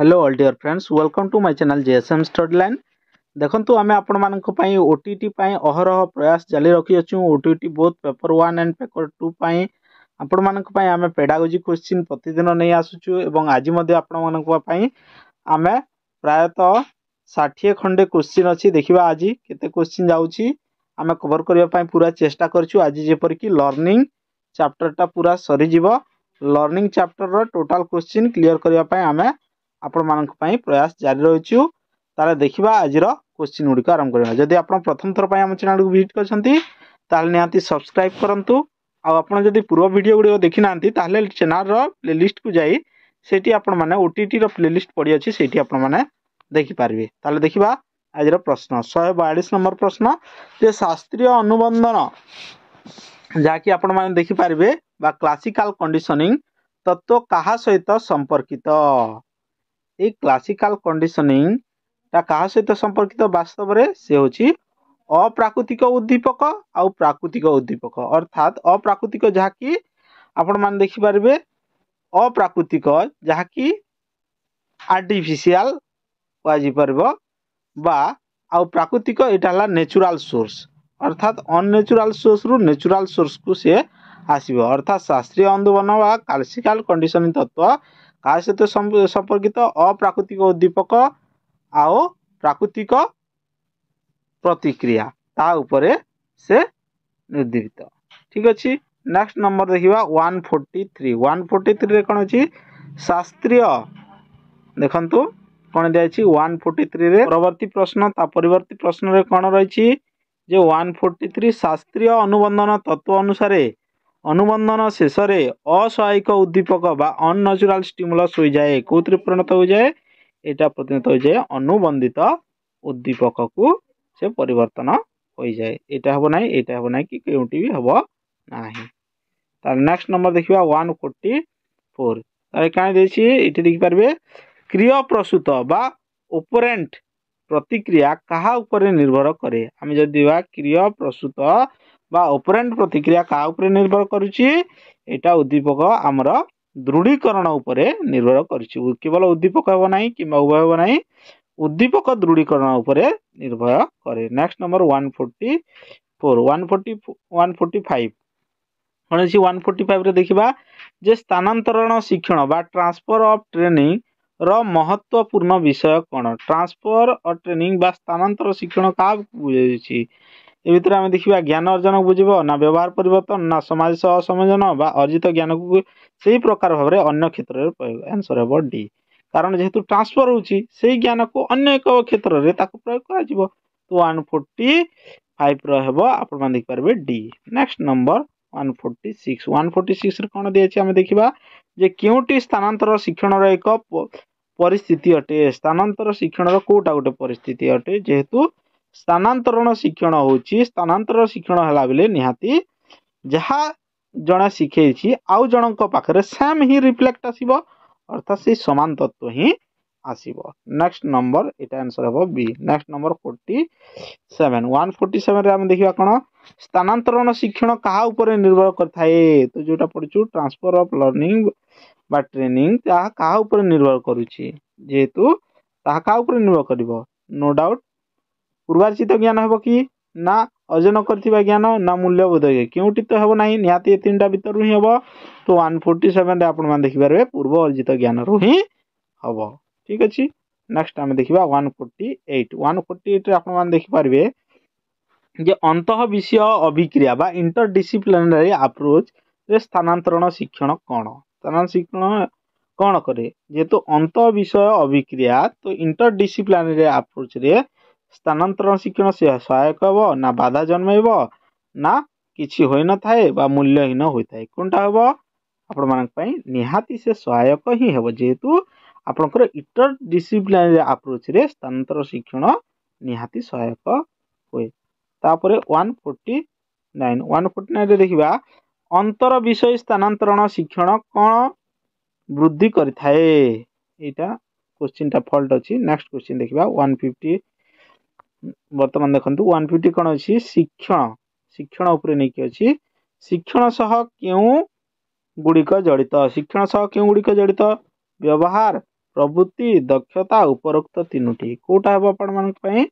hello all dear friends welcome to my channel JSM study line ଦେଖନ୍ତୁ ଆମେ ଆପଣମାନଙ୍କ ପାଇଁ ଓ ଟି ଟି ପାଇଁ ଅହରହ ପ୍ରୟାସ ଜାରି ରଖିଅଛୁ ଓ T T both paper one and paper two ପାଇଁ ଆପଣମାନଙ୍କ ପାଇଁ ଆମେ ପେଡାଗୋଜି କ୍ୱେଶ୍ଚିନ୍ ପ୍ରତିଦିନ ନେଇ ଆସୁଛୁ ଏବଂ ଆଜି ମଧ୍ୟ ଆପଣମାନଙ୍କ ପାଇଁ ଆମେ ପ୍ରାୟତଃ ଷାଠିଏ ଖଣ୍ଡେ କ୍ୱେଶ୍ଚିନ୍ ଅଛି ଦେଖିବା ଆଜି କେତେ କ୍ୱେଶ୍ଚିନ୍ ଯାଉଛି ଆମେ କଭର୍ କରିବା ପାଇଁ ପୁରା ଚେଷ୍ଟା କରିଛୁ ଆଜି ଯେପରିକି ଲର୍ଣ୍ଣିଂ ଚାପ୍ଟର୍ଟା ପୁରା ସରିଯିବ ଲର୍ଣ୍ଣିଂ ଚାପ୍ଟର୍ର ଟୋଟାଲ୍ କ୍ୱେଶ୍ଚିନ୍ କ୍ଲିଅର୍ କରିବା ପାଇଁ ଆମେ आपण मानी प्रयास जारी रही तेल देखा आज क्वेश्चन गुड़िक आरंभ कर जदि आप प्रथम थर पर चेल को भिजिट करते सब्सक्राइब करूँ आउ आप पूर्व भिड गुड़ी देखी ना तेल चेल र्ले लिस्ट को जाए से आपटर प्ले लिस्ट पड़ अच्छे से देखिपर ताल देखा आज प्रश्न शहे बयालीस नंबर प्रश्न जे शास्त्रीय अनुबंधन जहाँकि आपण देखिपारे क्लासिकाल कंडीसनिंग तत्व तो तो क्या सहित संपर्कित এই କ୍ଲାସିକାଲ କଣ୍ଡିସନିଂଟା କାହା ସହିତ ସମ୍ପର୍କିତ ବାସ୍ତବରେ ସେ ହେଉଛି ଅପ୍ରାକୃତିକ ଉଦ୍ଦୀପକ ଆଉ ପ୍ରାକୃତିକ ଉଦ୍ଦୀପକ ଅର୍ଥାତ ଅପ୍ରାକୃତିକ ଯାହାକି ଆପଣମାନେ ଦେଖିପାରିବେ ଅପ୍ରାକୃତିକ ଯାହାକି ଆର୍ଟିଫିସିଆଲ କୁହାଯାଇପାରିବ ବା ଆଉ ପ୍ରାକୃତିକ ଏଇଟା ହେଲା ନେଚୁରାଲ ସୋର୍ସ ଅର୍ଥାତ ଅନ୍ନେଚୁରାଲ ସୋର୍ସରୁ ନେଚୁରାଲ ସୋର୍ସକୁ ସିଏ ଆସିବ ଅର୍ଥାତ ଶାସ୍ତ୍ରୀୟ ଅନୁବନ ବା କ୍ଲାସିକାଲ କଣ୍ଡିସନିଂ ତତ୍ତ୍ୱ କାହା ସହିତ ସମ୍ପର୍କିତ ଅପ୍ରାକୃତିକ ଉଦ୍ଦୀପକ ଆଉ ପ୍ରାକୃତିକ ପ୍ରତିକ୍ରିୟା ତା ଉପରେ ସେ ନିର୍ଦ୍ଧିତ ଠିକ ଅଛି ନେକ୍ସଟ ନମ୍ବର ଦେଖିବା one forty three one forty ଥ୍ରୀରେ କ'ଣ ଅଛି ଶାସ୍ତ୍ରୀୟ ଦେଖନ୍ତୁ କ'ଣ ଦିଆଯାଇଛି ୱାନ୍ ଫୋର୍ଟି ଥ୍ରୀରେ ପରବର୍ତ୍ତୀ ପ୍ରଶ୍ନ ତା ପରିବର୍ତ୍ତୀ ପ୍ରଶ୍ନରେ କ'ଣ ରହିଛି ଯେ ୱାନ୍ ଫୋର୍ଟି ଥ୍ରୀ ଶାସ୍ତ୍ରୀୟ ଅନୁବନ୍ଧନ ତତ୍ତ୍ୱ ଅନୁସାରେ ଅନୁବନ୍ଧନ ଶେଷରେ ଅସହାୟିକ ଉଦ୍ଦୀପକ বা ଅନ୍ନ୍ୟାଚୁରାଲ ଷ୍ଟିମୁଲସ୍ ହୋଇଯାଏ କେଉଁଥିରେ ପରିଣତ ହୋଇଯାଏ ଏଇଟା ପରିଣତ ହୋଇଯାଏ ଅନୁବନ୍ଧିତ ଉଦ୍ଦୀପକକୁ ସେ ପରିବର୍ତ୍ତନ ହୋଇଯାଏ ଏଇଟା ହେବ ନାହିଁ ଏଇଟା ହେବ ନାହିଁ କି କେଉଁଟି ବି ହେବ ନାହିଁ ତାହେଲେ ନେକ୍ସଟ ନମ୍ବର ଦେଖିବା ୱାନ୍ ଫୋର୍ଟି ଫୋର୍ ତାହେଲେ କାହିଁ ଦେଇଛି ଏଇଠି ଦେଖିପାରିବେ କ୍ରିୟ ପ୍ରସୂତ বা ଓପରେଣ୍ଟ ପ୍ରତିକ୍ରିয়া କାହା ଉପରେ ନିର୍ଭର କରେ ଆମେ ଯଦି ବା କ୍ରିୟ ପ୍ରସୂତ বা অপরেন্ট প্রতিক্রিয়া কাহা উপরে নির্ভর করুচি এটা উদ্দীপক আমার দৃঢ়ীকরণ উপরে নির্ভর করুচি কেবল উদ্দীপক হব না কিংবা উভয় হব না উদ্দীপক দৃঢ়ীকরণ উপরে নির্ভর করে next number one forty four one forty one forty five କ'ଣ ଅଛି ୱାନ୍ ଫୋର୍ଟି ଫାଇଭ୍ରେ ଦେଖିବା ଯେ ସ୍ଥାନାନ୍ତରଣ ଶିକ୍ଷଣ ବା ଟ୍ରାନ୍ସଫର୍ ଅଫ୍ ଟ୍ରେନିଂ ର ମହତ୍ତ୍ୱପୂର୍ଣ୍ଣ ବିଷୟ କ'ଣ ଟ୍ରାନ୍ସଫର୍ ଅଫ୍ ଟ୍ରେନିଂ ବା ସ୍ଥାନାନ୍ତର ଶିକ୍ଷଣ କାହାକୁ ବୁଝାଉଛି ଏ ଭିତରେ ଆମେ ଦେଖିବା ଜ୍ଞାନ ଅର୍ଜନକୁ ବୁଝିବ ନା ବ୍ୟବହାର ପରିବର୍ତ୍ତନ ନା ସମାଜ ସହ ସଂଯୋଜନ ବା ଅର୍ଜିତ ଜ୍ଞାନକୁ ସେହି ପ୍ରକାର ଭାବରେ ଅନ୍ୟ କ୍ଷେତ୍ରରେ ପ୍ରୟୋଗ ଆନ୍ସର୍ ହେବ ଡି କାରଣ ଯେହେତୁ ଟ୍ରାନ୍ସଫର୍ ହେଉଛି ସେହି ଜ୍ଞାନକୁ ଅନ୍ୟ ଏକ କ୍ଷେତ୍ରରେ ତାକୁ ପ୍ରୟୋଗ କରାଯିବ ୱାନ୍ ଫୋର୍ଟି ଫାଇଭ୍ର ହେବ ଆପଣମାନେ ଦେଖିପାରିବେ D next number one forty six one forty ସିକ୍ସରେ କ'ଣ ଦିଆଯାଇଛି ଆମେ ଦେଖିବା ଯେ କେଉଁଟି ସ୍ଥାନାନ୍ତର ଶିକ୍ଷଣର ଏକ ପରିସ୍ଥିତି ଅଟେ ସ୍ଥାନାନ୍ତର ଶିକ୍ଷଣର କେଉଁଟା ଗୋଟେ ପରିସ୍ଥିତି ଅଟେ ଯେହେତୁ ସ୍ଥାନାନ୍ତରଣ ଶିକ୍ଷଣ ହେଉଛି ସ୍ଥାନାନ୍ତର ଶିକ୍ଷଣ ହେଲା ବେଳେ ନିହାତି ଯାହା ଜଣେ ଶିଖେଇଛି ଆଉ ଜଣଙ୍କ ପାଖରେ ସେମ୍ ହିଁ ରିଫ୍ଲେକ୍ଟ ଆସିବ ଅର୍ଥାତ୍ ସେଇ ସମାନ ତତ୍ତ୍ୱ ହିଁ ଆସିବ ନେକ୍ସଟ ନମ୍ବର ଏଇଟା ଆନ୍ସର୍ ହେବ B next number forty seven one forty ସେଭେନ୍ରେ ଆମେ ଦେଖିବା କ'ଣ ସ୍ଥାନାନ୍ତରଣ ଶିକ୍ଷଣ କାହା ଉପରେ ନିର୍ଭର କରିଥାଏ ତ ଯେଉଁଟା ପଢ଼ିଛୁ ଟ୍ରାନ୍ସଫର୍ ଅଫ୍ ଲର୍ଣ୍ଣିଂ ବା ଟ୍ରେନିଂ ତାହା କାହା ଉପରେ ନିର୍ଭର କରୁଛି ଯେହେତୁ ତାହା କାହା ଉପରେ ନିର୍ଭର କରିବ ନୋ ଡାଉଟ୍ ପୂର୍ବାର୍ଜିତ ଜ୍ଞାନ ହେବ କି ନା ଅର୍ଜନ କରିଥିବା ଜ୍ଞାନ ନା ମୂଲ୍ୟବୋଧ କେଉଁଠି ତ ହେବ ନାହିଁ ନିହାତି ଏ ତିନିଟା ଭିତରୁ ହିଁ ହେବ ତ ୱାନ୍ ଫୋର୍ଟି ସେଭେନ୍ରେ ଆପଣମାନେ ଦେଖିପାରିବେ ପୂର୍ବ ଅର୍ଜିତ ଜ୍ଞାନରୁ ହିଁ ହେବ ଠିକ୍ ଅଛି ନେକ୍ସଟ୍ ଆମେ ଦେଖିବା one forty eight one forty ଏଇଟ୍ରେ ଆପଣମାନେ ଦେଖିପାରିବେ ଯେ ଅନ୍ତଃ ବିଷୟ ଅଭିକ୍ରିୟା ବା ଇଣ୍ଟର ଡିସିପ୍ଲିନାରୀ ଆପ୍ରୋଚ୍ରେ ସ୍ଥାନାନ୍ତରଣ ଶିକ୍ଷଣ କ'ଣ ସ୍ଥାନାନ୍ତରଣ ଶିକ୍ଷଣ କ'ଣ କରେ ଯେହେତୁ ଅନ୍ତଃ ବିଷୟ ଅଭିକ୍ରିୟା ତ ଇଣ୍ଟର ଡିସିପ୍ଲିନାରୀ ଆପ୍ରୋଚ୍ରେ ସ୍ଥାନାନ୍ତରଣ ଶିକ୍ଷଣ ସହାୟକ ହେବ ନା ବାଧା ଜନ୍ମାଇବ ନା କିଛି ହୋଇନଥାଏ ବା ମୂଲ୍ୟହୀନ ହୋଇଥାଏ কোনটা ହେବ ଆପଣମାନଙ୍କ ପାଇଁ ନିହାତି ସେ ସହାୟକ ହିଁ ହେବ ଯେହେତୁ ଆପଣଙ୍କର ଇଣ୍ଟର ଡିସିପ୍ଲିନାରୀ ଆପ୍ରୋଚ୍ରେ ସ୍ଥାନାନ୍ତର ଶିକ୍ଷଣ ନିହାତି ସହାୟକ ହୁଏ ତାପରେ one forty nine one forty ନାଇନ୍ରେ ଦେଖିବା ଅନ୍ତର ବିଷୟ ସ୍ଥାନାନ୍ତରଣ ଶିକ୍ଷଣ କ'ଣ ବୃଦ୍ଧି କରିଥାଏ ଏଇଟା କୋଶ୍ଚିନ୍ଟା ଫଲ୍ଟ ଅଛି ନେକ୍ସଟ କୋଶ୍ଚିନ୍ ଦେଖିବା ୱାନ୍ ଫିଫ୍ଟି बर्तमान देखते वन फिफ्टी कौन अच्छी शिक्षण शिक्षण उपरूर अच्छी शिक्षण सह के गुड़िक जड़ित शिक्षण सह के गुड़िक जड़ित व्यवहार प्रभृति दक्षता उपरोक्त तीनो कोटा हम आप मानी